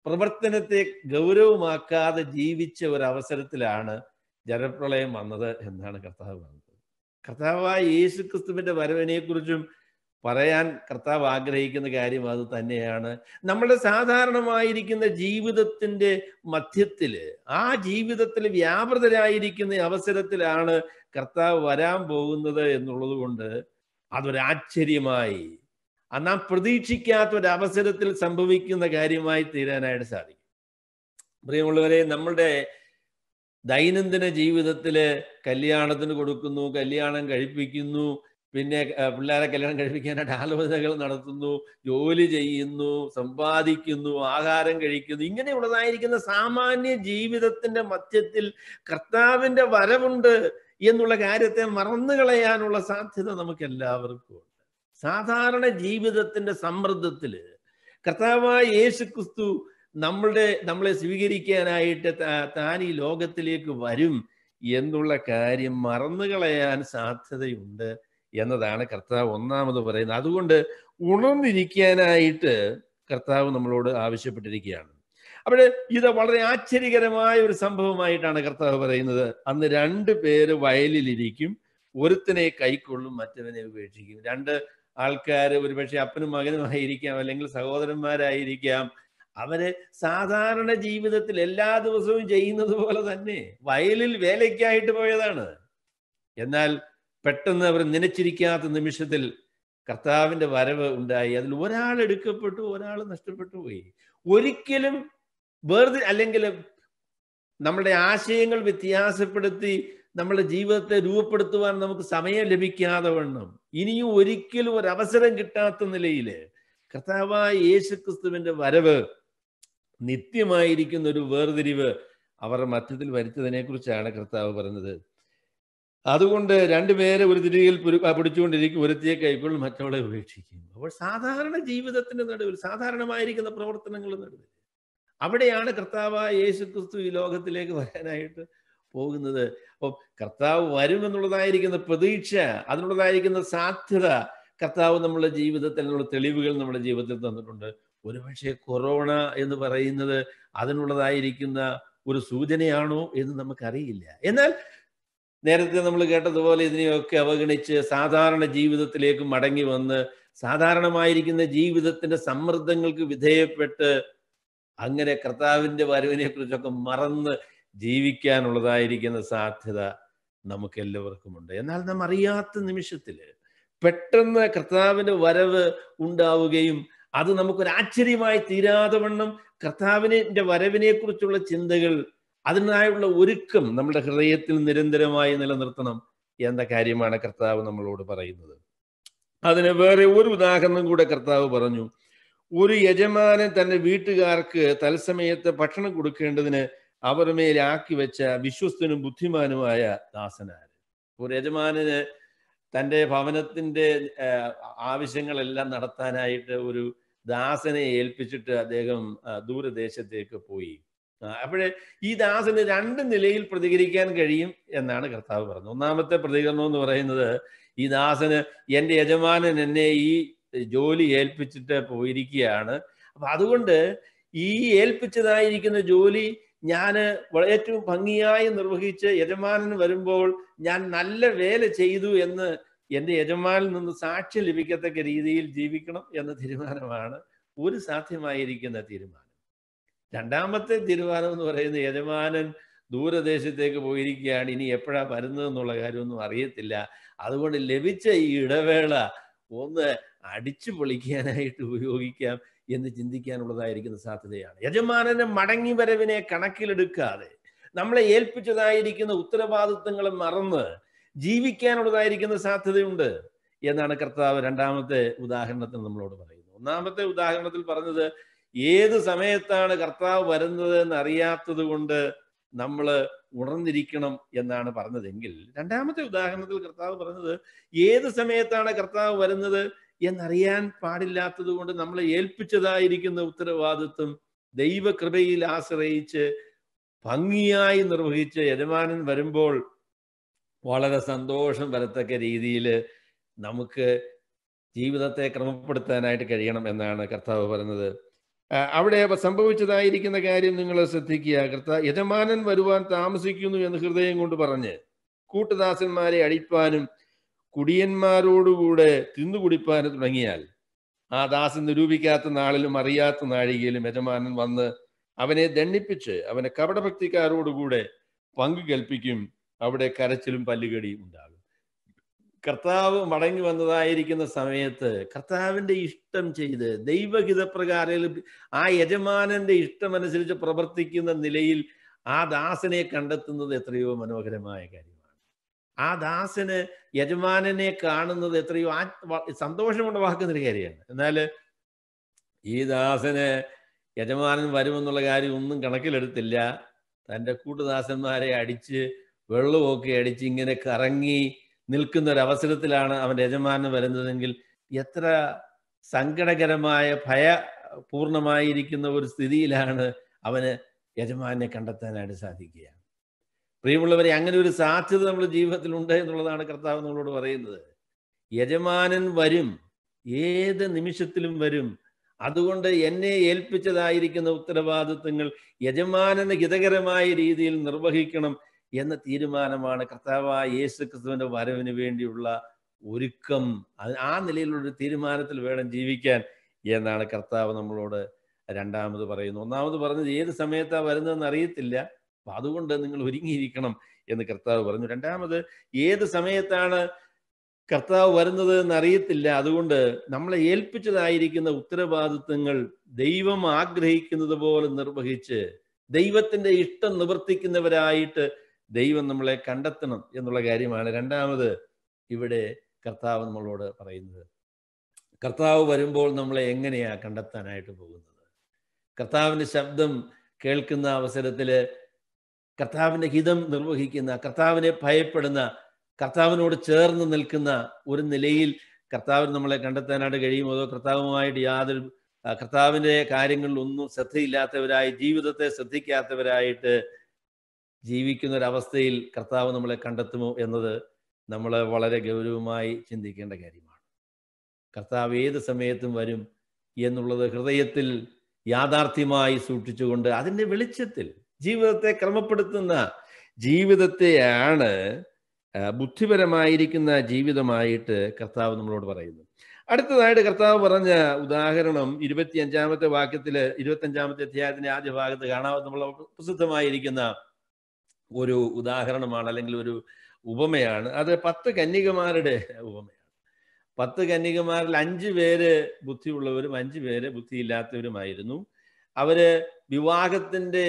പ്രവർത്തനത്തെ ഗൗരവമാക്കാതെ ജീവിച്ച ഒരു അവസരത്തിലാണ് ജലപ്രളയം വന്നത് എന്നാണ് കർത്താവ് പറഞ്ഞത് കർത്താവായ യേശുക്രിസ്തുവിൻ്റെ വരവിനെക്കുറിച്ചും പറയാൻ കർത്താവ് ആഗ്രഹിക്കുന്ന കാര്യം അത് തന്നെയാണ് നമ്മുടെ സാധാരണമായിരിക്കുന്ന ജീവിതത്തിൻ്റെ മധ്യത്തിൽ ആ ജീവിതത്തിൽ വ്യാപൃതരായിരിക്കുന്ന അവസരത്തിലാണ് കർത്താവ് വരാൻ പോകുന്നത് എന്നുള്ളത് കൊണ്ട് അതൊരാശ്ചര്യമായി നാം പ്രതീക്ഷിക്കാത്ത ഒരു അവസരത്തിൽ സംഭവിക്കുന്ന കാര്യമായി തീരാനായിട്ട് സാധിക്കും പ്രിയമുള്ളവരെ നമ്മളുടെ ദൈനംദിന ജീവിതത്തിൽ കല്യാണത്തിന് കൊടുക്കുന്നു കല്യാണം കഴിപ്പിക്കുന്നു പിന്നെ പിള്ളേരെ കല്യാണം കഴിപ്പിക്കാനായിട്ട് ആലോചനകൾ നടത്തുന്നു ജോലി ചെയ്യുന്നു സമ്പാദിക്കുന്നു ആഹാരം കഴിക്കുന്നു ഇങ്ങനെയുള്ളതായിരിക്കുന്ന സാമാന്യ ജീവിതത്തിന്റെ മധ്യത്തിൽ കർത്താവിന്റെ വരവുണ്ട് എന്നുള്ള കാര്യത്തെ മറന്നു കളയാനുള്ള സാധ്യത നമുക്ക് എല്ലാവർക്കും ഉണ്ട് സാധാരണ ജീവിതത്തിന്റെ സമ്മർദ്ദത്തിൽ കർത്താവായ യേശു ക്രിസ്തു നമ്മളുടെ നമ്മളെ സ്വീകരിക്കാനായിട്ട് താൻ ഈ ലോകത്തിലേക്ക് വരും എന്നുള്ള കാര്യം മറന്നു കളയാൻ സാധ്യതയുണ്ട് എന്നതാണ് കർത്താവ് ഒന്നാമത് പറയുന്നത് അതുകൊണ്ട് ഉണർന്നിരിക്കാനായിട്ട് കർത്താവ് നമ്മളോട് ആവശ്യപ്പെട്ടിരിക്കുകയാണ് അവിടെ ഇത് വളരെ ആശ്ചര്യകരമായ ഒരു സംഭവമായിട്ടാണ് കർത്താവ് പറയുന്നത് അന്ന് രണ്ട് പേര് വയലിലിരിക്കും ഒരുത്തിനെ കൈക്കൊള്ളും മറ്റവനെ ഉപേക്ഷിക്കും രണ്ട് ആൾക്കാർ ഒരുപക്ഷെ അപ്പനും മകനുമായിരിക്കാം അല്ലെങ്കിൽ സഹോദരന്മാരായിരിക്കാം അവര് സാധാരണ ജീവിതത്തിൽ എല്ലാ ദിവസവും ചെയ്യുന്നത് പോലെ തന്നെ വയലിൽ വേലയ്ക്കായിട്ട് പോയതാണ് എന്നാൽ പെട്ടെന്ന് അവർ നനച്ചിരിക്കാത്ത നിമിഷത്തിൽ കർത്താവിൻ്റെ വരവ് ഉണ്ടായി അതിൽ ഒരാൾ എടുക്കപ്പെട്ടു ഒരാൾ നഷ്ടപ്പെട്ടു പോയി ഒരിക്കലും വേർതി അല്ലെങ്കിൽ നമ്മുടെ ആശയങ്ങൾ വ്യത്യാസപ്പെടുത്തി നമ്മുടെ ജീവിതത്തെ രൂപപ്പെടുത്തുവാൻ നമുക്ക് സമയം ലഭിക്കാതെ വണ്ണം ഇനിയും ഒരിക്കലും അവസരം കിട്ടാത്ത നിലയിൽ കർത്താവായ യേശുക്രിസ്തുവിന്റെ വരവ് നിത്യമായിരിക്കുന്ന ഒരു വേർതിരിവ് അവർ മധ്യത്തിൽ കുറിച്ചാണ് കർത്താവ് പറഞ്ഞത് അതുകൊണ്ട് രണ്ടുപേരെ ഒരു തിരികിൽ പിടിച്ചുകൊണ്ടിരിക്കും ഒരുത്തിയെ കൈക്കൊള്ളും മറ്റവളെ ഉപേക്ഷിക്കും അപ്പോൾ സാധാരണ ജീവിതത്തിന്റെ നടുവിൽ സാധാരണമായിരിക്കുന്ന പ്രവർത്തനങ്ങളുടെ നടുവിൽ അവിടെയാണ് കർത്താവായ യേശു ക്രിസ്തു ഈ ലോകത്തിലേക്ക് വരാനായിട്ട് പോകുന്നത് അപ്പോൾ കർത്താവ് വരും എന്നുള്ളതായിരിക്കുന്ന പ്രതീക്ഷ അതിനുള്ളതായിരിക്കുന്ന സാധ്യത കർത്താവ് നമ്മുടെ ജീവിതത്തിൽ അതിനുള്ള തെളിവുകൾ നമ്മുടെ ജീവിതത്തിൽ തന്നിട്ടുണ്ട് ഒരുപക്ഷെ കൊറോണ എന്ന് പറയുന്നത് അതിനുള്ളതായിരിക്കുന്ന ഒരു സൂചനയാണോ എന്ന് നമുക്കറിയില്ല എന്നാൽ നേരത്തെ നമ്മൾ കേട്ടതുപോലെ ഇതിനെയൊക്കെ അവഗണിച്ച് സാധാരണ ജീവിതത്തിലേക്ക് മടങ്ങി വന്ന് സാധാരണമായിരിക്കുന്ന ജീവിതത്തിന്റെ സമ്മർദ്ദങ്ങൾക്ക് വിധേയപ്പെട്ട് അങ്ങനെ കർത്താവിൻ്റെ വരവിനെ കുറിച്ചൊക്കെ മറന്ന് ജീവിക്കാനുള്ളതായിരിക്കുന്ന സാധ്യത നമുക്ക് എല്ലാവർക്കുമുണ്ട് എന്നാൽ നാം അറിയാത്ത നിമിഷത്തിൽ പെട്ടെന്ന് കർത്താവിന്റെ വരവ് ഉണ്ടാവുകയും അത് നമുക്കൊരാശ്ചര്യമായി തീരാതെ വണ്ണം കർത്താവിനെ വരവിനെ കുറിച്ചുള്ള ചിന്തകൾ അതിനായുള്ള ഒരുക്കം നമ്മുടെ ഹൃദയത്തിൽ നിരന്തരമായി നിലനിർത്തണം എന്ന കാര്യമാണ് കർത്താവ് നമ്മളോട് പറയുന്നത് അതിന് വേറെ ഒരു ഉദാഹരണം കൂടെ കർത്താവ് പറഞ്ഞു ഒരു യജമാനൻ തന്റെ വീട്ടുകാർക്ക് തത്സമയത്ത് ഭക്ഷണം കൊടുക്കേണ്ടതിന് അവർ മേലാക്കി വെച്ച വിശ്വസ്തനും ബുദ്ധിമാനുമായ ദാസനാര് ഒരു യജമാനന് തൻ്റെ ഭവനത്തിന്റെ ആവശ്യങ്ങളെല്ലാം നടത്താനായിട്ട് ഒരു ദാസനെ ഏൽപ്പിച്ചിട്ട് അദ്ദേഹം ദൂരദേശത്തേക്ക് പോയി അപ്പോഴ് ഈ ദാസന് രണ്ട് നിലയിൽ പ്രതികരിക്കാൻ കഴിയും എന്നാണ് കർത്താവ് പറഞ്ഞത് ഒന്നാമത്തെ പ്രതികരണം എന്ന് പറയുന്നത് ഈ ദാസന് എൻ്റെ യജമാനൻ എന്നെ ഈ ജോലി ഏൽപ്പിച്ചിട്ട് പോയിരിക്കുകയാണ് അപ്പൊ അതുകൊണ്ട് ഈ ഏൽപ്പിച്ചതായിരിക്കുന്ന ജോലി ഞാൻ ഏറ്റവും ഭംഗിയായി നിർവഹിച്ച് യജമാനൻ വരുമ്പോൾ ഞാൻ നല്ല വേല ചെയ്തു എന്ന് എൻ്റെ യജമാനിൽ നിന്ന് സാക്ഷ്യം ലഭിക്കത്തക്ക രീതിയിൽ ജീവിക്കണം എന്ന തീരുമാനമാണ് ഒരു സാധ്യമായിരിക്കുന്ന തീരുമാനം രണ്ടാമത്തെ തീരുമാനം എന്ന് പറയുന്ന യജമാനൻ ദൂരദേശത്തേക്ക് പോയിരിക്കുകയാണ് ഇനി എപ്പോഴാ വരുന്നത് എന്നുള്ള കാര്യമൊന്നും അറിയത്തില്ല അതുകൊണ്ട് ലഭിച്ച ഈ ഇടവേള ഒന്ന് അടിച്ചു പൊളിക്കാനായിട്ട് ഉപയോഗിക്കാം എന്ന് ചിന്തിക്കാനുള്ളതായിരിക്കുന്ന സാധ്യതയാണ് യജമാനന്റെ മടങ്ങി വരവിനെ കണക്കിലെടുക്കാതെ നമ്മളെ ഏൽപ്പിച്ചതായിരിക്കുന്ന ഉത്തരവാദിത്വങ്ങൾ മറന്ന് ജീവിക്കാനുള്ളതായിരിക്കുന്ന സാധ്യതയുണ്ട് എന്നാണ് കർത്താവ് രണ്ടാമത്തെ ഉദാഹരണത്തിൽ നമ്മളോട് പറയുന്നത് ഒന്നാമത്തെ ഉദാഹരണത്തിൽ പറഞ്ഞത് ഏത് സമയത്താണ് കർത്താവ് വരുന്നത് എന്ന് അറിയാത്തത് കൊണ്ട് നമ്മൾ ഉണർന്നിരിക്കണം എന്നാണ് പറഞ്ഞതെങ്കിൽ രണ്ടാമത്തെ ഉദാഹരണത്തിൽ കർത്താവ് പറഞ്ഞത് ഏത് സമയത്താണ് കർത്താവ് വരുന്നത് എന്നറിയാൻ പാടില്ലാത്തത് കൊണ്ട് നമ്മളെ ഏൽപ്പിച്ചതായിരിക്കുന്ന ഉത്തരവാദിത്വം ദൈവകൃപയിൽ ആശ്രയിച്ച് ഭംഗിയായി നിർവഹിച്ച് യജമാനൻ വരുമ്പോൾ വളരെ സന്തോഷം വരത്തക്ക രീതിയിൽ നമുക്ക് ജീവിതത്തെ ക്രമപ്പെടുത്താനായിട്ട് കഴിയണം എന്നാണ് കർത്താവ് പറഞ്ഞത് അവിടെ സംഭവിച്ചതായിരിക്കുന്ന കാര്യം നിങ്ങൾ ശ്രദ്ധിക്കുക കർത്ത യജമാനൻ വരുവാൻ താമസിക്കുന്നു എന്ന് ഹൃദയം കൊണ്ട് പറഞ്ഞ് കൂട്ടുദാസന്മാരെ അടിപ്പാനും കുടിയന്മാരോടുകൂടെ തിന്നുകുടിപ്പാനും തുടങ്ങിയാൽ ആ ദാസൻ നിരൂപിക്കാത്ത നാളിലും അറിയാത്ത നാഴികയിലും യജമാനൻ വന്ന് അവനെ ദണ്ണിപ്പിച്ച് അവനെ കപടഭക്തിക്കാരോടുകൂടെ പങ്കു കൽപ്പിക്കും അവിടെ കരച്ചിലും പല്ലുകടിയും ഉണ്ടാകും കർത്താവ് മടങ്ങി വന്നതായിരിക്കുന്ന സമയത്ത് കർത്താവിൻ്റെ ഇഷ്ടം ചെയ്ത് ദൈവഹിതപ്രകാരം ആ യജമാനന്റെ ഇഷ്ടമനുസരിച്ച് പ്രവർത്തിക്കുന്ന നിലയിൽ ആ ദാസനെ കണ്ടെത്തുന്നത് എത്രയോ മനോഹരമായ കാര്യമാണ് ആ ദാസന് യജമാനനെ കാണുന്നത് എത്രയോ ആ സന്തോഷമുണ്ടാക്കുന്ന ഒരു കാര്യമാണ് എന്നാൽ ഈ ദാസന് യജമാനൻ വരുമെന്നുള്ള കാര്യം ഒന്നും കണക്കിലെടുത്തില്ല തൻ്റെ കൂട്ടുദാസന്മാരെ അടിച്ച് വെള്ളമൊക്കെ അടിച്ച് ഇങ്ങനെ കറങ്ങി നിൽക്കുന്ന ഒരു അവസരത്തിലാണ് അവൻ്റെ യജമാനൻ വരുന്നതെങ്കിൽ എത്ര സങ്കടകരമായ ഭയ പൂർണമായിരിക്കുന്ന ഒരു സ്ഥിതിയിലാണ് അവന് യജമാനെ കണ്ടെത്താനായിട്ട് സാധിക്കുക പ്രിയമുള്ളവരെ അങ്ങനെ ഒരു സാധ്യത നമ്മുടെ ജീവിതത്തിൽ ഉണ്ട് എന്നുള്ളതാണ് കർത്താവ് നമ്മളോട് പറയുന്നത് യജമാനൻ വരും ഏത് നിമിഷത്തിലും വരും അതുകൊണ്ട് എന്നെ ഏൽപ്പിച്ചതായിരിക്കുന്ന ഉത്തരവാദിത്വങ്ങൾ യജമാനന് ഹിതകരമായ രീതിയിൽ നിർവഹിക്കണം എന്ന തീരുമാനമാണ് കർത്താവായ യേശു ക്രിസ്തുവിന്റെ വരവിന് വേണ്ടിയുള്ള ഒരുക്കം ആ നിലയിലുള്ള തീരുമാനത്തിൽ വേണം ജീവിക്കാൻ എന്നാണ് കർത്താവ് നമ്മളോട് രണ്ടാമത് പറയുന്നത് ഒന്നാമത് പറഞ്ഞത് ഏത് സമയത്താണ് വരുന്നതെന്ന് അറിയത്തില്ല അപ്പൊ അതുകൊണ്ട് നിങ്ങൾ ഒരുങ്ങിയിരിക്കണം എന്ന് കർത്താവ് പറഞ്ഞു രണ്ടാമത് ഏത് സമയത്താണ് കർത്താവ് വരുന്നത് എന്ന് അറിയത്തില്ല അതുകൊണ്ട് നമ്മളെ ഏൽപ്പിച്ചതായിരിക്കുന്ന ഉത്തരവാദിത്വങ്ങൾ ദൈവം ആഗ്രഹിക്കുന്നത് പോലെ നിർവഹിച്ച് ദൈവത്തിന്റെ ഇഷ്ടം നിവർത്തിക്കുന്നവരായിട്ട് ദൈവം നമ്മളെ കണ്ടെത്തണം എന്നുള്ള കാര്യമാണ് രണ്ടാമത് ഇവിടെ കർത്താവ് നമ്മളോട് പറയുന്നത് കർത്താവ് വരുമ്പോൾ നമ്മളെ എങ്ങനെയാ കണ്ടെത്താനായിട്ട് പോകുന്നത് കർത്താവിൻ്റെ ശബ്ദം കേൾക്കുന്ന അവസരത്തിൽ കർത്താവിൻ്റെ ഹിതം നിർവഹിക്കുന്ന കർത്താവിനെ ഭയപ്പെടുന്ന കർത്താവിനോട് ചേർന്ന് നിൽക്കുന്ന ഒരു നിലയിൽ കർത്താവിന് നമ്മളെ കണ്ടെത്താനായിട്ട് കഴിയുമോ അതോ കർത്താവുമായിട്ട് യാതൊരു കർത്താവിൻ്റെ കാര്യങ്ങളിൽ ഒന്നും ശ്രദ്ധയില്ലാത്തവരായി ജീവിതത്തെ ശ്രദ്ധിക്കാത്തവരായിട്ട് ജീവിക്കുന്ന ഒരവസ്ഥയിൽ കർത്താവ് നമ്മളെ കണ്ടെത്തുമോ എന്നത് നമ്മൾ വളരെ ഗൗരവമായി ചിന്തിക്കേണ്ട കാര്യമാണ് കർത്താവ് ഏത് സമയത്തും വരും എന്നുള്ളത് ഹൃദയത്തിൽ യാഥാർത്ഥ്യമായി സൂക്ഷിച്ചുകൊണ്ട് അതിൻ്റെ വെളിച്ചത്തിൽ ജീവിതത്തെ ക്രമപ്പെടുത്തുന്ന ജീവിതത്തെയാണ് ബുദ്ധിപരമായിരിക്കുന്ന ജീവിതമായിട്ട് കർത്താവ് നമ്മളോട് പറയുന്നു അടുത്തതായിട്ട് കർത്താവ് പറഞ്ഞ ഉദാഹരണം ഇരുപത്തിയഞ്ചാമത്തെ വാക്യത്തിൽ അഞ്ചാമത്തെ അധ്യായത്തിന്റെ ആദ്യ ഭാഗത്ത് കാണാവുന്ന നമ്മൾ പ്രസിദ്ധമായിരിക്കുന്ന ഒരു ഉദാഹരണമാണ് അല്ലെങ്കിൽ ഒരു ഉപമയാണ് അത് പത്ത് കന്യകമാരുടെ ഉപമയാണ് പത്ത് കന്യകമാരിൽ അഞ്ച് പേര് ബുദ്ധിയുള്ളവരും അഞ്ച് പേര് ബുദ്ധിയില്ലാത്തവരുമായിരുന്നു അവര് വിവാഹത്തിന്റെ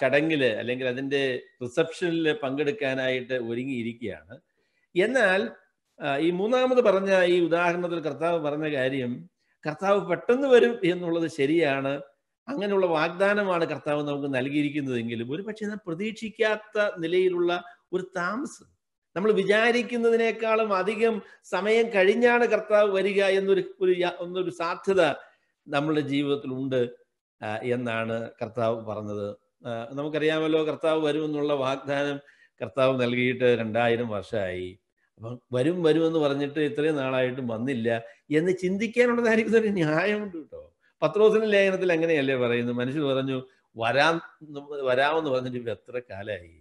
ചടങ്ങിൽ അല്ലെങ്കിൽ അതിന്റെ റിസപ്ഷനിൽ പങ്കെടുക്കാനായിട്ട് ഒരുങ്ങിയിരിക്കുകയാണ് എന്നാൽ ഈ മൂന്നാമത് പറഞ്ഞ ഈ ഉദാഹരണത്തിൽ കർത്താവ് പറഞ്ഞ കാര്യം കർത്താവ് പെട്ടെന്ന് വരും എന്നുള്ളത് ശരിയാണ് അങ്ങനെയുള്ള വാഗ്ദാനമാണ് കർത്താവ് നമുക്ക് നൽകിയിരിക്കുന്നതെങ്കിലും ഒരു പക്ഷേ നാം പ്രതീക്ഷിക്കാത്ത നിലയിലുള്ള ഒരു താമസം നമ്മൾ വിചാരിക്കുന്നതിനേക്കാളും അധികം സമയം കഴിഞ്ഞാണ് കർത്താവ് വരിക എന്നൊരു ഒരു ഒന്നൊരു സാധ്യത നമ്മളുടെ ജീവിതത്തിലുണ്ട് എന്നാണ് കർത്താവ് പറഞ്ഞത് നമുക്കറിയാമല്ലോ കർത്താവ് വരുമെന്നുള്ള വാഗ്ദാനം കർത്താവ് നൽകിയിട്ട് രണ്ടായിരം വർഷമായി അപ്പം വരും വരുമെന്ന് പറഞ്ഞിട്ട് ഇത്രയും നാളായിട്ടും വന്നില്ല എന്ന് ചിന്തിക്കാനുള്ളതായിരിക്കും ഒരു ന്യായമുണ്ട് കേട്ടോ പത്രോസിന്റെ ലേഖനത്തിൽ അങ്ങനെയല്ലേ പറയുന്നു മനുഷ്യർ പറഞ്ഞു വരാം വരാമെന്ന് പറഞ്ഞിട്ട് എത്ര കാലമായി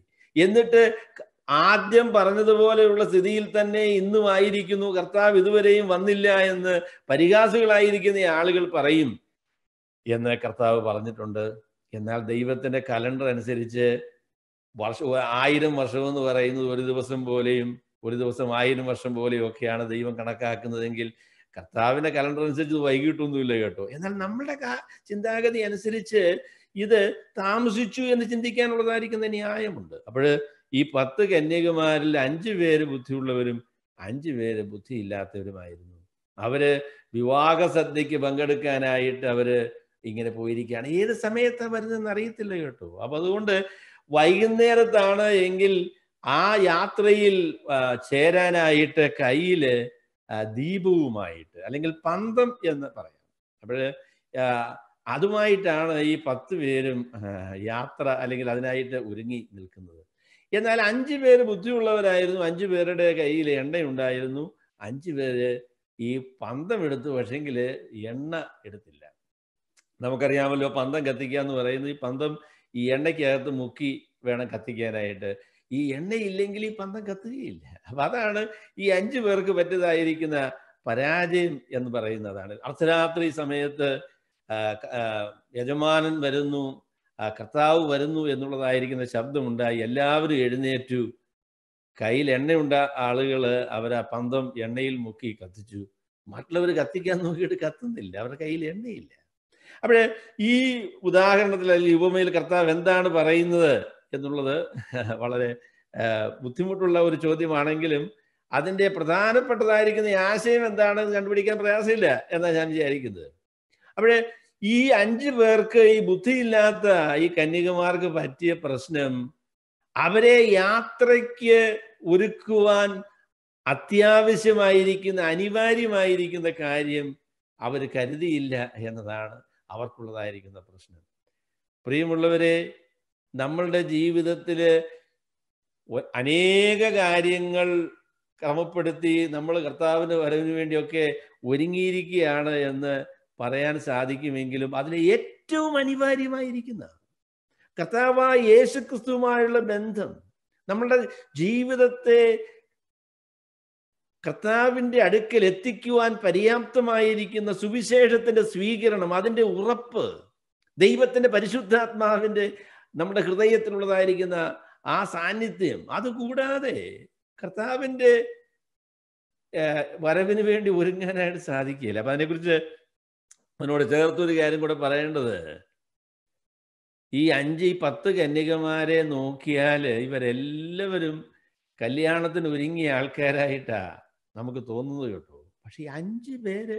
എന്നിട്ട് ആദ്യം പറഞ്ഞതുപോലെയുള്ള സ്ഥിതിയിൽ തന്നെ ഇന്നും ആയിരിക്കുന്നു കർത്താവ് ഇതുവരെയും വന്നില്ല എന്ന് പരിഹാസികളായിരിക്കുന്ന ആളുകൾ പറയും എന്ന് കർത്താവ് പറഞ്ഞിട്ടുണ്ട് എന്നാൽ ദൈവത്തിന്റെ കലണ്ടർ അനുസരിച്ച് വർഷ ആയിരം വർഷം എന്ന് പറയുന്നത് ഒരു ദിവസം പോലെയും ഒരു ദിവസം ആയിരം വർഷം പോലെയും ഒക്കെയാണ് ദൈവം കണക്കാക്കുന്നതെങ്കിൽ കർത്താവിന്റെ കലണ്ടർ അനുസരിച്ച് വൈകിട്ടൊന്നുമില്ല കേട്ടോ എന്നാൽ നമ്മുടെ ചിന്താഗതി അനുസരിച്ച് ഇത് താമസിച്ചു എന്ന് ചിന്തിക്കാനുള്ളതായിരിക്കുന്ന ന്യായമുണ്ട് അപ്പോൾ ഈ പത്ത് കന്യകുമാരിൽ അഞ്ചു പേര് ബുദ്ധിയുള്ളവരും അഞ്ചു പേര് ബുദ്ധിയില്ലാത്തവരുമായിരുന്നു അവര് വിവാഹ സദ്യക്ക് പങ്കെടുക്കാനായിട്ട് അവര് ഇങ്ങനെ പോയിരിക്കുകയാണ് ഏത് സമയത്താണ് വരുന്നതെന്ന് അറിയത്തില്ല കേട്ടോ അപ്പൊ അതുകൊണ്ട് വൈകുന്നേരത്താണ് എങ്കിൽ ആ യാത്രയിൽ ചേരാനായിട്ട് കയ്യില് ദീപവുമായിട്ട് അല്ലെങ്കിൽ പന്തം എന്ന് പറയാം അപ്പോൾ അതുമായിട്ടാണ് ഈ പത്ത് പേരും യാത്ര അല്ലെങ്കിൽ അതിനായിട്ട് ഒരുങ്ങി നിൽക്കുന്നത് എന്നാൽ അഞ്ചു പേര് ബുദ്ധിയുള്ളവരായിരുന്നു അഞ്ചു പേരുടെ കയ്യിൽ എണ്ണയുണ്ടായിരുന്നു അഞ്ചു പേര് ഈ പന്തം എടുത്തു പക്ഷെങ്കിൽ എണ്ണ എടുത്തില്ല നമുക്കറിയാമല്ലോ പന്തം കത്തിക്കുക എന്ന് പറയുന്നത് ഈ പന്തം ഈ എണ്ണയ്ക്കകത്ത് മുക്കി വേണം കത്തിക്കാനായിട്ട് ഈ എണ്ണയില്ലെങ്കിൽ ഈ പന്തം കത്തുകയില്ല അപ്പൊ അതാണ് ഈ അഞ്ചു പേർക്ക് പറ്റതായിരിക്കുന്ന പരാജയം എന്ന് പറയുന്നതാണ് അർദ്ധരാത്രി സമയത്ത് യജമാനൻ വരുന്നു കർത്താവ് വരുന്നു എന്നുള്ളതായിരിക്കുന്ന ശബ്ദമുണ്ടായി എല്ലാവരും എഴുന്നേറ്റു കയ്യിൽ എണ്ണയുണ്ട ആളുകൾ അവർ ആ പന്തം എണ്ണയിൽ മുക്കി കത്തിച്ചു മറ്റുള്ളവർ കത്തിക്കാൻ നോക്കിയിട്ട് കത്തുന്നില്ല അവരുടെ കയ്യിൽ എണ്ണയില്ല അപ്പോഴേ ഈ ഉദാഹരണത്തിൽ അല്ലെങ്കിൽ ഉപമയിൽ കർത്താവ് എന്താണ് പറയുന്നത് എന്നുള്ളത് വളരെ ബുദ്ധിമുട്ടുള്ള ഒരു ചോദ്യമാണെങ്കിലും അതിൻ്റെ പ്രധാനപ്പെട്ടതായിരിക്കുന്ന ആശയം എന്താണ് കണ്ടുപിടിക്കാൻ പ്രയാസമില്ല എന്നാണ് ഞാൻ വിചാരിക്കുന്നത് അപ്പോഴേ ഈ അഞ്ച് പേർക്ക് ഈ ബുദ്ധിയില്ലാത്ത ഈ കന്യകമാർക്ക് പറ്റിയ പ്രശ്നം അവരെ യാത്രയ്ക്ക് ഒരുക്കുവാൻ അത്യാവശ്യമായിരിക്കുന്ന അനിവാര്യമായിരിക്കുന്ന കാര്യം അവർ കരുതിയില്ല എന്നതാണ് അവർക്കുള്ളതായിരിക്കുന്ന പ്രശ്നം പ്രിയമുള്ളവരെ നമ്മളുടെ ജീവിതത്തിൽ അനേക കാര്യങ്ങൾ ക്രമപ്പെടുത്തി നമ്മൾ കർത്താവിൻ്റെ വരവിന് വേണ്ടിയൊക്കെ ഒരുങ്ങിയിരിക്കുകയാണ് എന്ന് പറയാൻ സാധിക്കുമെങ്കിലും അതിന് ഏറ്റവും അനിവാര്യമായിരിക്കുന്ന കർത്താവായ യേശു ക്രിസ്തുവുമായുള്ള ബന്ധം നമ്മളുടെ ജീവിതത്തെ കർത്താവിൻ്റെ അടുക്കൽ എത്തിക്കുവാൻ പര്യാപ്തമായിരിക്കുന്ന സുവിശേഷത്തിൻ്റെ സ്വീകരണം അതിൻ്റെ ഉറപ്പ് ദൈവത്തിൻ്റെ പരിശുദ്ധാത്മാവിൻ്റെ നമ്മുടെ ഹൃദയത്തിലുള്ളതായിരിക്കുന്ന ആ സാന്നിധ്യം അത് കൂടാതെ കർത്താവിൻ്റെ വരവിന് വേണ്ടി ഒരുങ്ങാനായിട്ട് സാധിക്കില്ല അപ്പം അതിനെക്കുറിച്ച് എന്നോട് ചേർത്തൊരു കാര്യം കൂടെ പറയേണ്ടത് ഈ അഞ്ച് ഈ പത്ത് കന്യകമാരെ നോക്കിയാൽ ഇവരെല്ലാവരും കല്യാണത്തിന് ഒരുങ്ങിയ ആൾക്കാരായിട്ടാ നമുക്ക് തോന്നുന്നത് കേട്ടോ പക്ഷെ ഈ അഞ്ച് പേര്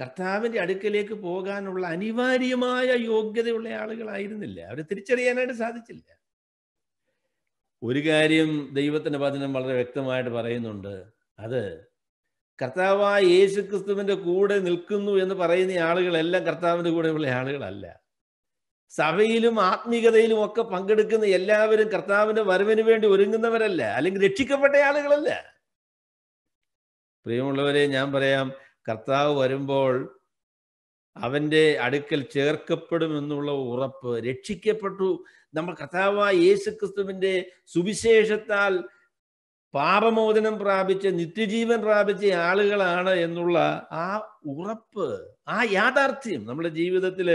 കർത്താവിന്റെ അടുക്കലേക്ക് പോകാനുള്ള അനിവാര്യമായ യോഗ്യതയുള്ള ആളുകളായിരുന്നില്ല അവരെ തിരിച്ചറിയാനായിട്ട് സാധിച്ചില്ല ഒരു കാര്യം ദൈവത്തിന്റെ വചനം വളരെ വ്യക്തമായിട്ട് പറയുന്നുണ്ട് അത് കർത്താവായ യേശു ക്രിസ്തുവിന്റെ കൂടെ നിൽക്കുന്നു എന്ന് പറയുന്ന ആളുകളെല്ലാം കൂടെ കൂടെയുള്ള ആളുകളല്ല സഭയിലും ആത്മീകതയിലും ഒക്കെ പങ്കെടുക്കുന്ന എല്ലാവരും കർത്താവിന്റെ വരവിന് വേണ്ടി ഒരുങ്ങുന്നവരല്ല അല്ലെങ്കിൽ രക്ഷിക്കപ്പെട്ട ആളുകളല്ല പ്രിയമുള്ളവരെ ഞാൻ പറയാം കർത്താവ് വരുമ്പോൾ അവൻ്റെ അടുക്കൽ ചേർക്കപ്പെടുമെന്നുള്ള ഉറപ്പ് രക്ഷിക്കപ്പെട്ടു നമ്മൾ കർത്താവായ യേശു ക്രിസ്തുവിൻ്റെ സുവിശേഷത്താൽ പാപമോചനം പ്രാപിച്ച് നിത്യജീവൻ പ്രാപിച്ച ആളുകളാണ് എന്നുള്ള ആ ഉറപ്പ് ആ യാഥാർത്ഥ്യം നമ്മുടെ ജീവിതത്തിൽ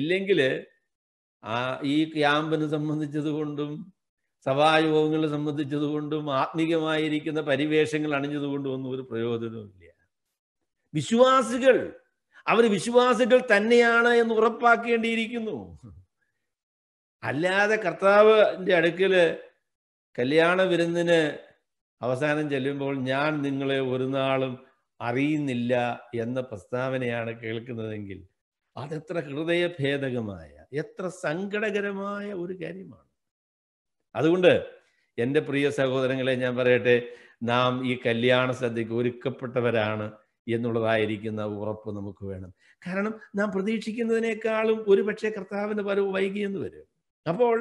ഇല്ലെങ്കിൽ ആ ഈ ക്യാമ്പിന് സംബന്ധിച്ചത് കൊണ്ടും സഭായോഗങ്ങളെ സംബന്ധിച്ചത് കൊണ്ടും ആത്മീകമായിരിക്കുന്ന പരിവേഷങ്ങൾ അണിഞ്ഞതുകൊണ്ടും ഒന്നും ഒരു പ്രയോജനവും വിശ്വാസികൾ അവർ വിശ്വാസികൾ തന്നെയാണ് എന്ന് ഉറപ്പാക്കേണ്ടിയിരിക്കുന്നു അല്ലാതെ കർത്താവിൻ്റെ അടുക്കല് കല്യാണ വിരുന്നിന് അവസാനം ചെല്ലുമ്പോൾ ഞാൻ നിങ്ങളെ ഒരു നാളും അറിയുന്നില്ല എന്ന പ്രസ്താവനയാണ് കേൾക്കുന്നതെങ്കിൽ അതെത്ര ഹൃദയഭേദകമായ എത്ര സങ്കടകരമായ ഒരു കാര്യമാണ് അതുകൊണ്ട് എൻ്റെ പ്രിയ സഹോദരങ്ങളെ ഞാൻ പറയട്ടെ നാം ഈ കല്യാണ സദ്യക്ക് ഒരുക്കപ്പെട്ടവരാണ് എന്നുള്ളതായിരിക്കുന്ന ഉറപ്പ് നമുക്ക് വേണം കാരണം നാം പ്രതീക്ഷിക്കുന്നതിനേക്കാളും ഒരുപക്ഷെ പക്ഷേ കർത്താവിൻ്റെ വരവ് എന്ന് വരും അപ്പോൾ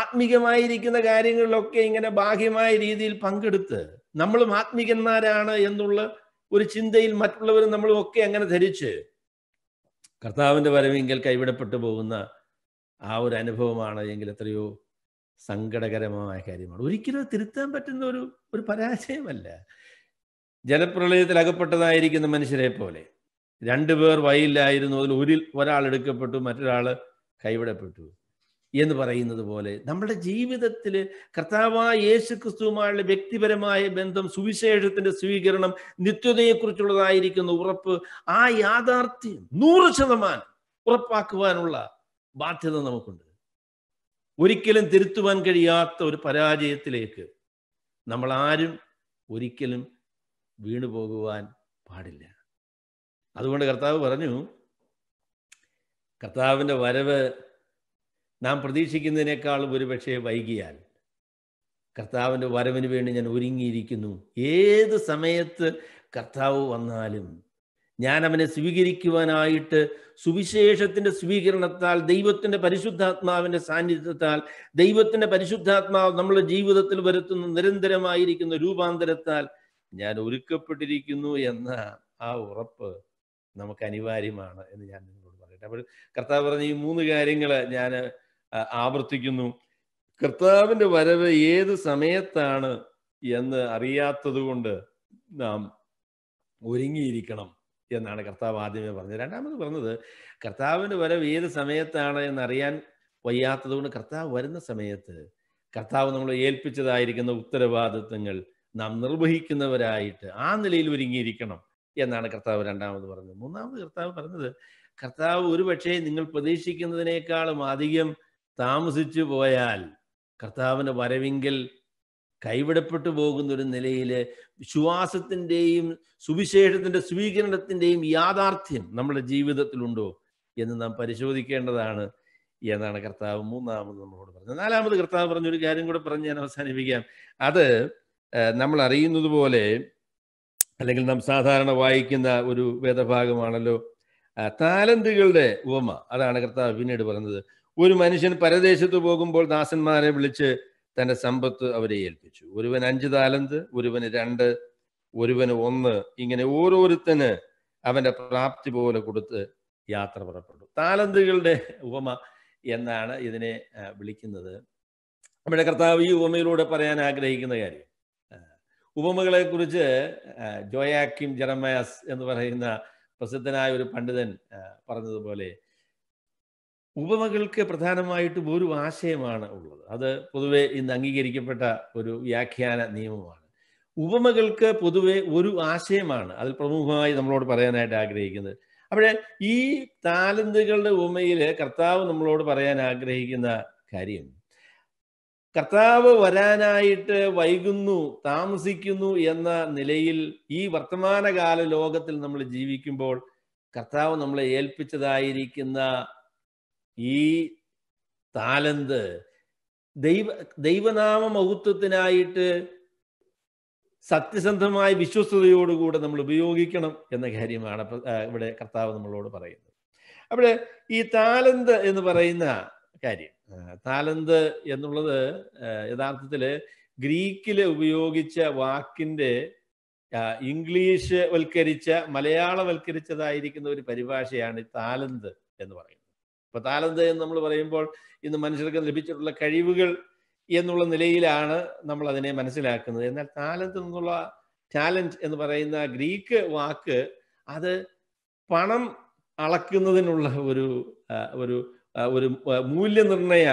ആത്മീകമായിരിക്കുന്ന കാര്യങ്ങളിലൊക്കെ ഇങ്ങനെ ബാഹ്യമായ രീതിയിൽ പങ്കെടുത്ത് നമ്മളും ആത്മീകന്മാരാണ് എന്നുള്ള ഒരു ചിന്തയിൽ മറ്റുള്ളവരും നമ്മളും ഒക്കെ അങ്ങനെ ധരിച്ച് കർത്താവിൻ്റെ വരവെങ്കിൽ കൈവിടപ്പെട്ടു പോകുന്ന ആ ഒരു അനുഭവമാണ് എങ്കിൽ എത്രയോ സങ്കടകരമായ കാര്യമാണ് ഒരിക്കലും തിരുത്താൻ പറ്റുന്ന ഒരു ഒരു പരാജയമല്ല ജലപ്രളയത്തിൽ അകപ്പെട്ടതായിരിക്കുന്ന മനുഷ്യരെ പോലെ രണ്ടുപേർ വയലിലായിരുന്നു അതിൽ ഒരു ഒരാൾ എടുക്കപ്പെട്ടു മറ്റൊരാൾ കൈവിടപ്പെട്ടു എന്ന് പറയുന്നത് പോലെ നമ്മുടെ ജീവിതത്തിൽ കർത്താവായ യേശു ക്രിസ്തുവുമായുള്ള വ്യക്തിപരമായ ബന്ധം സുവിശേഷത്തിന്റെ സ്വീകരണം നിത്യതയെക്കുറിച്ചുള്ളതായിരിക്കുന്ന ഉറപ്പ് ആ യാഥാർത്ഥ്യം നൂറ് ശതമാനം ഉറപ്പാക്കുവാനുള്ള ബാധ്യത നമുക്കുണ്ട് ഒരിക്കലും തിരുത്തുവാൻ കഴിയാത്ത ഒരു പരാജയത്തിലേക്ക് നമ്മൾ ആരും ഒരിക്കലും വീണു പോകുവാൻ പാടില്ല അതുകൊണ്ട് കർത്താവ് പറഞ്ഞു കർത്താവിൻ്റെ വരവ് നാം പ്രതീക്ഷിക്കുന്നതിനേക്കാൾ ഒരുപക്ഷെ വൈകിയാൽ കർത്താവിൻ്റെ വരവിന് വേണ്ടി ഞാൻ ഒരുങ്ങിയിരിക്കുന്നു ഏത് സമയത്ത് കർത്താവ് വന്നാലും ഞാൻ അവനെ സ്വീകരിക്കുവാനായിട്ട് സുവിശേഷത്തിൻ്റെ സ്വീകരണത്താൽ ദൈവത്തിൻ്റെ പരിശുദ്ധാത്മാവിൻ്റെ സാന്നിധ്യത്താൽ ദൈവത്തിൻ്റെ പരിശുദ്ധാത്മാവ് നമ്മുടെ ജീവിതത്തിൽ വരുത്തുന്ന നിരന്തരമായിരിക്കുന്ന രൂപാന്തരത്താൽ ഞാൻ ഒരുക്കപ്പെട്ടിരിക്കുന്നു എന്ന ആ ഉറപ്പ് നമുക്ക് അനിവാര്യമാണ് എന്ന് ഞാൻ നിങ്ങളോട് പറയട്ടെ അപ്പോൾ കർത്താവ് പറഞ്ഞ ഈ മൂന്ന് കാര്യങ്ങൾ ഞാൻ ആവർത്തിക്കുന്നു കർത്താവിൻ്റെ വരവ് ഏത് സമയത്താണ് എന്ന് അറിയാത്തത് കൊണ്ട് നാം ഒരുങ്ങിയിരിക്കണം എന്നാണ് കർത്താവ് ആദ്യമേ പറഞ്ഞത് രണ്ടാമത് പറഞ്ഞത് കർത്താവിൻ്റെ വരവ് ഏത് സമയത്താണ് എന്നറിയാൻ വയ്യാത്തത് കൊണ്ട് കർത്താവ് വരുന്ന സമയത്ത് കർത്താവ് നമ്മളെ ഏൽപ്പിച്ചതായിരിക്കുന്ന ഉത്തരവാദിത്വങ്ങൾ നാം നിർവഹിക്കുന്നവരായിട്ട് ആ നിലയിൽ ഒരുങ്ങിയിരിക്കണം എന്നാണ് കർത്താവ് രണ്ടാമത് പറഞ്ഞത് മൂന്നാമത് കർത്താവ് പറഞ്ഞത് കർത്താവ് പക്ഷേ നിങ്ങൾ പ്രതീക്ഷിക്കുന്നതിനേക്കാളും അധികം താമസിച്ചു പോയാൽ കർത്താവിന് വരവിങ്കിൽ കൈവിടപ്പെട്ടു പോകുന്ന ഒരു നിലയിൽ വിശ്വാസത്തിൻ്റെയും സുവിശേഷത്തിൻ്റെ സ്വീകരണത്തിൻ്റെയും യാഥാർത്ഥ്യം നമ്മുടെ ജീവിതത്തിലുണ്ടോ എന്ന് നാം പരിശോധിക്കേണ്ടതാണ് എന്നാണ് കർത്താവ് മൂന്നാമത് നമ്മളോട് പറഞ്ഞത് നാലാമത് കർത്താവ് പറഞ്ഞൊരു കാര്യം കൂടെ പറഞ്ഞ് ഞാൻ അവസാനിപ്പിക്കാം അത് നമ്മൾ അറിയുന്നത് പോലെ അല്ലെങ്കിൽ നാം സാധാരണ വായിക്കുന്ന ഒരു വേദഭാഗമാണല്ലോ താലന്തുകളുടെ ഉപമ അതാണ് കർത്താവ് പിന്നീട് പറഞ്ഞത് ഒരു മനുഷ്യൻ പരദേശത്ത് പോകുമ്പോൾ ദാസന്മാരെ വിളിച്ച് തൻ്റെ സമ്പത്ത് അവരെ ഏൽപ്പിച്ചു ഒരുവൻ അഞ്ച് താലന്ത് ഒരുവന് രണ്ട് ഒരുവന് ഒന്ന് ഇങ്ങനെ ഓരോരുത്തന് അവൻ്റെ പ്രാപ്തി പോലെ കൊടുത്ത് യാത്ര പുറപ്പെട്ടു താലന്തുകളുടെ ഉപമ എന്നാണ് ഇതിനെ വിളിക്കുന്നത് നമ്മുടെ കർത്താവ് ഈ ഉപമയിലൂടെ പറയാൻ ആഗ്രഹിക്കുന്ന കാര്യം ഉപമകളെ കുറിച്ച് ജോയാക്കിം ജെറമയാസ് എന്ന് പറയുന്ന പ്രസിദ്ധനായ ഒരു പണ്ഡിതൻ പറഞ്ഞതുപോലെ ഉപമകൾക്ക് പ്രധാനമായിട്ടും ഒരു ആശയമാണ് ഉള്ളത് അത് പൊതുവെ ഇന്ന് അംഗീകരിക്കപ്പെട്ട ഒരു വ്യാഖ്യാന നിയമമാണ് ഉപമകൾക്ക് പൊതുവെ ഒരു ആശയമാണ് അതിൽ പ്രമുഖമായി നമ്മളോട് പറയാനായിട്ട് ആഗ്രഹിക്കുന്നത് അവിടെ ഈ താലന്തുകളുടെ ഉപമയിൽ കർത്താവ് നമ്മളോട് പറയാൻ ആഗ്രഹിക്കുന്ന കാര്യം കർത്താവ് വരാനായിട്ട് വൈകുന്നു താമസിക്കുന്നു എന്ന നിലയിൽ ഈ വർത്തമാനകാല ലോകത്തിൽ നമ്മൾ ജീവിക്കുമ്പോൾ കർത്താവ് നമ്മളെ ഏൽപ്പിച്ചതായിരിക്കുന്ന ഈ താലന്ത് ദൈവ ദൈവനാമ മഹത്വത്തിനായിട്ട് സത്യസന്ധമായ വിശ്വസ്തയോടുകൂടെ നമ്മൾ ഉപയോഗിക്കണം എന്ന കാര്യമാണ് ഇവിടെ കർത്താവ് നമ്മളോട് പറയുന്നത് അവിടെ ഈ താലന്ത് എന്ന് പറയുന്ന കാര്യം താലന്ത് എന്നുള്ളത് യഥാർത്ഥത്തിൽ ഗ്രീക്കിൽ ഉപയോഗിച്ച വാക്കിൻ്റെ ഇംഗ്ലീഷ് വൽക്കരിച്ച മലയാളവൽക്കരിച്ചതായിരിക്കുന്ന ഒരു പരിഭാഷയാണ് താലന്ത് എന്ന് പറയുന്നത് അപ്പൊ താലന്ത് എന്ന് നമ്മൾ പറയുമ്പോൾ ഇന്ന് മനുഷ്യർക്ക് ലഭിച്ചിട്ടുള്ള കഴിവുകൾ എന്നുള്ള നിലയിലാണ് നമ്മൾ അതിനെ മനസ്സിലാക്കുന്നത് എന്നാൽ താലന്ത് എന്നുള്ള ടാലന്റ് എന്ന് പറയുന്ന ഗ്രീക്ക് വാക്ക് അത് പണം അളക്കുന്നതിനുള്ള ഒരു ഒരു ഒരു മൂല്യനിർണയ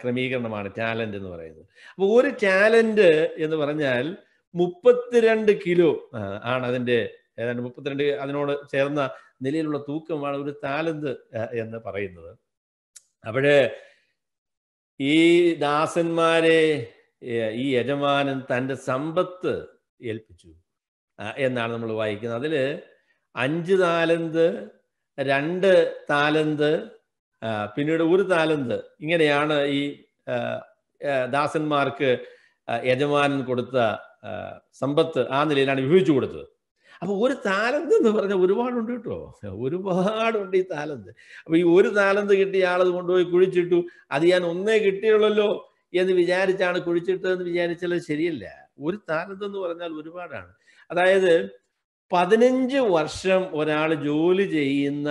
ക്രമീകരണമാണ് ചാലഞ്ച് എന്ന് പറയുന്നത് അപ്പോൾ ഒരു ചാലഞ്ച് എന്ന് പറഞ്ഞാൽ മുപ്പത്തിരണ്ട് കിലോ ആണ് അതിൻ്റെ ഏതാണ്ട് മുപ്പത്തിരണ്ട് അതിനോട് ചേർന്ന നിലയിലുള്ള തൂക്കമാണ് ഒരു താലന്ത് എന്ന് പറയുന്നത് അവിടെ ഈ ദാസന്മാരെ ഈ യജമാനൻ തൻ്റെ സമ്പത്ത് ഏൽപ്പിച്ചു എന്നാണ് നമ്മൾ വായിക്കുന്നത് അതിൽ അഞ്ച് താലന്ത് രണ്ട് താലന്ത് പിന്നീട് ഒരു താലന്ത് ഇങ്ങനെയാണ് ഈ ദാസന്മാർക്ക് യജമാനൻ കൊടുത്ത സമ്പത്ത് ആ നിലയിലാണ് വിഭജിച്ചു കൊടുത്തത് അപ്പൊ ഒരു താലന്ത് എന്ന് പറഞ്ഞാൽ ഒരുപാടുണ്ട് കേട്ടോ ഒരുപാടുണ്ട് ഈ താലന്ത് അപ്പൊ ഈ ഒരു താലന്ത് കിട്ടിയ ആളത് കൊണ്ടുപോയി കുഴിച്ചിട്ടു അത് ഞാൻ ഒന്നേ കിട്ടിയുള്ളല്ലോ എന്ന് വിചാരിച്ചാണ് കുഴിച്ചിട്ടതെന്ന് വിചാരിച്ചാൽ ശരിയല്ല ഒരു താലന്ത് എന്ന് പറഞ്ഞാൽ ഒരുപാടാണ് അതായത് പതിനഞ്ച് വർഷം ഒരാൾ ജോലി ചെയ്യുന്ന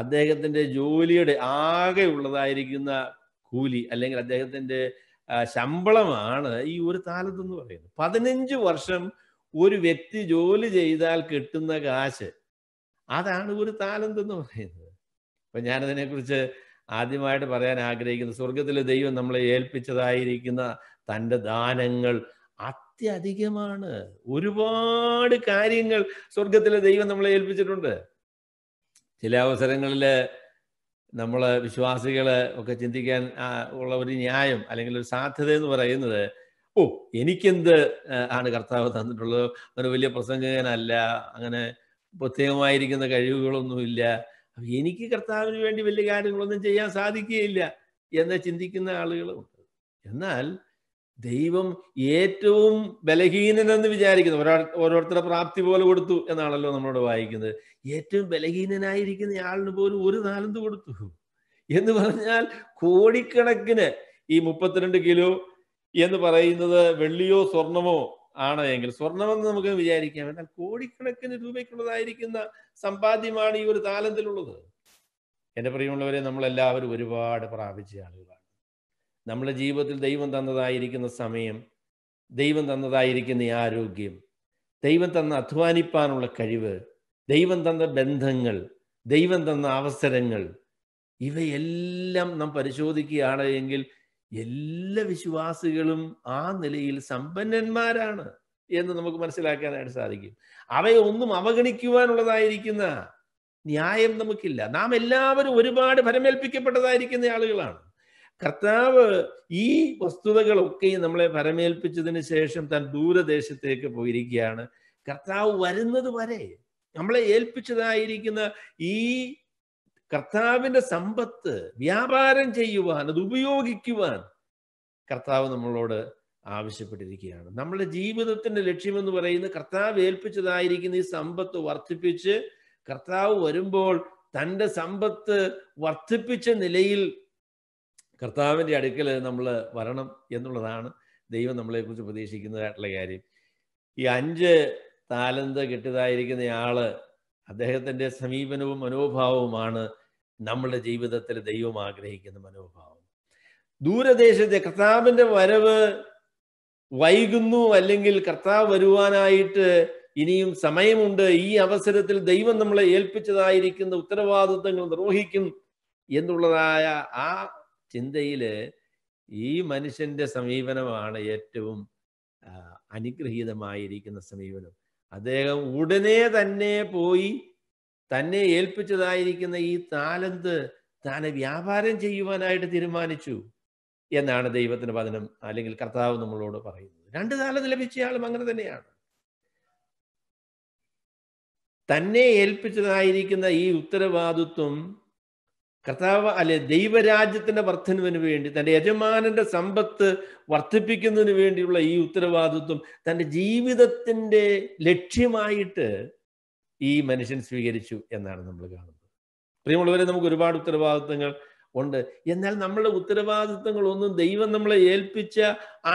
അദ്ദേഹത്തിൻ്റെ ജോലിയുടെ ആകെ ഉള്ളതായിരിക്കുന്ന കൂലി അല്ലെങ്കിൽ അദ്ദേഹത്തിൻ്റെ ശമ്പളമാണ് ഈ ഒരു താലത്ത് എന്ന് പറയുന്നത് പതിനഞ്ച് വർഷം ഒരു വ്യക്തി ജോലി ചെയ്താൽ കിട്ടുന്ന കാശ് അതാണ് ഒരു താലന്ത് എന്ന് പറയുന്നത് ഞാനതിനെ കുറിച്ച് ആദ്യമായിട്ട് പറയാൻ ആഗ്രഹിക്കുന്നു സ്വർഗത്തിലെ ദൈവം നമ്മളെ ഏൽപ്പിച്ചതായിരിക്കുന്ന തൻ്റെ ദാനങ്ങൾ അത്യധികമാണ് ഒരുപാട് കാര്യങ്ങൾ സ്വർഗത്തിലെ ദൈവം നമ്മളെ ഏൽപ്പിച്ചിട്ടുണ്ട് ചില അവസരങ്ങളിൽ നമ്മൾ വിശ്വാസികൾ ഒക്കെ ചിന്തിക്കാൻ ഉള്ള ഒരു ന്യായം അല്ലെങ്കിൽ ഒരു സാധ്യത എന്ന് പറയുന്നത് ഓ എനിക്കെന്ത് ആണ് കർത്താവ് തന്നിട്ടുള്ളത് അങ്ങനെ വലിയ പ്രസംഗകനല്ല അങ്ങനെ പ്രത്യേകമായിരിക്കുന്ന കഴിവുകളൊന്നുമില്ല എനിക്ക് കർത്താവിന് വേണ്ടി വലിയ കാര്യങ്ങളൊന്നും ചെയ്യാൻ സാധിക്കുകയില്ല എന്ന് ചിന്തിക്കുന്ന ആളുകളുമുണ്ട് എന്നാൽ ദൈവം ഏറ്റവും ബലഹീനനെന്ന് വിചാരിക്കുന്നു ഒരാ ഓരോരുത്തരുടെ പ്രാപ്തി പോലെ കൊടുത്തു എന്നാണല്ലോ നമ്മളോട് വായിക്കുന്നത് ഏറ്റവും ബലഹീനനായിരിക്കുന്ന ആളിന് പോലും ഒരു നാലന്ത് കൊടുത്തു എന്ന് പറഞ്ഞാൽ കോടിക്കണക്കിന് ഈ മുപ്പത്തിരണ്ട് കിലോ എന്ന് പറയുന്നത് വെള്ളിയോ സ്വർണമോ ആണ് എങ്കിൽ സ്വർണമെന്ന് നമുക്ക് വിചാരിക്കാം എന്നാൽ കോടിക്കണക്കിന് രൂപയ്ക്കുള്ളതായിരിക്കുന്ന സമ്പാദ്യമാണ് ഈ ഒരു താലന്തിലുള്ളത് എന്റെ പ്രിയമുള്ളവരെ നമ്മളെല്ലാവരും ഒരുപാട് പ്രാപിച്ച ആളുകളാണ് നമ്മുടെ ജീവിതത്തിൽ ദൈവം തന്നതായിരിക്കുന്ന സമയം ദൈവം തന്നതായിരിക്കുന്ന ആരോഗ്യം ദൈവം തന്ന അധ്വാനിപ്പാനുള്ള കഴിവ് ദൈവം തന്ന ബന്ധങ്ങൾ ദൈവം തന്ന അവസരങ്ങൾ ഇവയെല്ലാം നാം പരിശോധിക്കുകയാണ് എങ്കിൽ എല്ലാ വിശ്വാസികളും ആ നിലയിൽ സമ്പന്നന്മാരാണ് എന്ന് നമുക്ക് മനസ്സിലാക്കാനായിട്ട് സാധിക്കും അവയെ ഒന്നും അവഗണിക്കുവാനുള്ളതായിരിക്കുന്ന ന്യായം നമുക്കില്ല നാം എല്ലാവരും ഒരുപാട് ഫലമേൽപ്പിക്കപ്പെട്ടതായിരിക്കുന്ന ആളുകളാണ് കർത്താവ് ഈ വസ്തുതകളൊക്കെ നമ്മളെ ഫലമേൽപ്പിച്ചതിന് ശേഷം താൻ ദൂരദേശത്തേക്ക് പോയിരിക്കുകയാണ് കർത്താവ് വരുന്നത് വരെ നമ്മളെ ഏൽപ്പിച്ചതായിരിക്കുന്ന ഈ കർത്താവിൻ്റെ സമ്പത്ത് വ്യാപാരം ചെയ്യുവാൻ അത് ഉപയോഗിക്കുവാൻ കർത്താവ് നമ്മളോട് ആവശ്യപ്പെട്ടിരിക്കുകയാണ് നമ്മുടെ ജീവിതത്തിൻ്റെ ലക്ഷ്യമെന്ന് പറയുന്നത് കർത്താവ് ഏൽപ്പിച്ചതായിരിക്കുന്ന ഈ സമ്പത്ത് വർദ്ധിപ്പിച്ച് കർത്താവ് വരുമ്പോൾ തൻ്റെ സമ്പത്ത് വർദ്ധിപ്പിച്ച നിലയിൽ കർത്താവിൻ്റെ അടുക്കൽ നമ്മൾ വരണം എന്നുള്ളതാണ് ദൈവം നമ്മളെക്കുറിച്ച് പ്രതീക്ഷിക്കുന്നതായിട്ടുള്ള കാര്യം ഈ അഞ്ച് താലന്ത് ആള് അദ്ദേഹത്തിൻ്റെ സമീപനവും മനോഭാവവുമാണ് നമ്മളുടെ ജീവിതത്തിൽ ദൈവം ആഗ്രഹിക്കുന്ന മനോഭാവം ദൂരദേശത്തെ കർത്താവിൻ്റെ വരവ് വൈകുന്നു അല്ലെങ്കിൽ കർത്താവ് വരുവാനായിട്ട് ഇനിയും സമയമുണ്ട് ഈ അവസരത്തിൽ ദൈവം നമ്മളെ ഏൽപ്പിച്ചതായിരിക്കുന്ന ഉത്തരവാദിത്വങ്ങൾ നിർവഹിക്കും എന്നുള്ളതായ ആ ചിന്തയില് ഈ മനുഷ്യന്റെ സമീപനമാണ് ഏറ്റവും അനുഗ്രഹീതമായിരിക്കുന്ന സമീപനം അദ്ദേഹം ഉടനെ തന്നെ പോയി തന്നെ ഏൽപ്പിച്ചതായിരിക്കുന്ന ഈ താലന്ത് താനെ വ്യാപാരം ചെയ്യുവാനായിട്ട് തീരുമാനിച്ചു എന്നാണ് ദൈവത്തിന്റെ വചനം അല്ലെങ്കിൽ കർത്താവ് നമ്മളോട് പറയുന്നത് രണ്ട് താലന്ത് ലഭിച്ചയാളും അങ്ങനെ തന്നെയാണ് തന്നെ ഏൽപ്പിച്ചതായിരിക്കുന്ന ഈ ഉത്തരവാദിത്വം കർത്താവ് അല്ലെ ദൈവരാജ്യത്തിന്റെ വർദ്ധനവിന് വേണ്ടി തൻ്റെ യജമാനന്റെ സമ്പത്ത് വർദ്ധിപ്പിക്കുന്നതിന് വേണ്ടിയുള്ള ഈ ഉത്തരവാദിത്വം തൻ്റെ ജീവിതത്തിൻ്റെ ലക്ഷ്യമായിട്ട് ഈ മനുഷ്യൻ സ്വീകരിച്ചു എന്നാണ് നമ്മൾ കാണുന്നത് പ്രിയമുള്ളവരെ നമുക്ക് ഒരുപാട് ഉത്തരവാദിത്വങ്ങൾ ഉണ്ട് എന്നാൽ നമ്മളുടെ ഒന്നും ദൈവം നമ്മളെ ഏൽപ്പിച്ച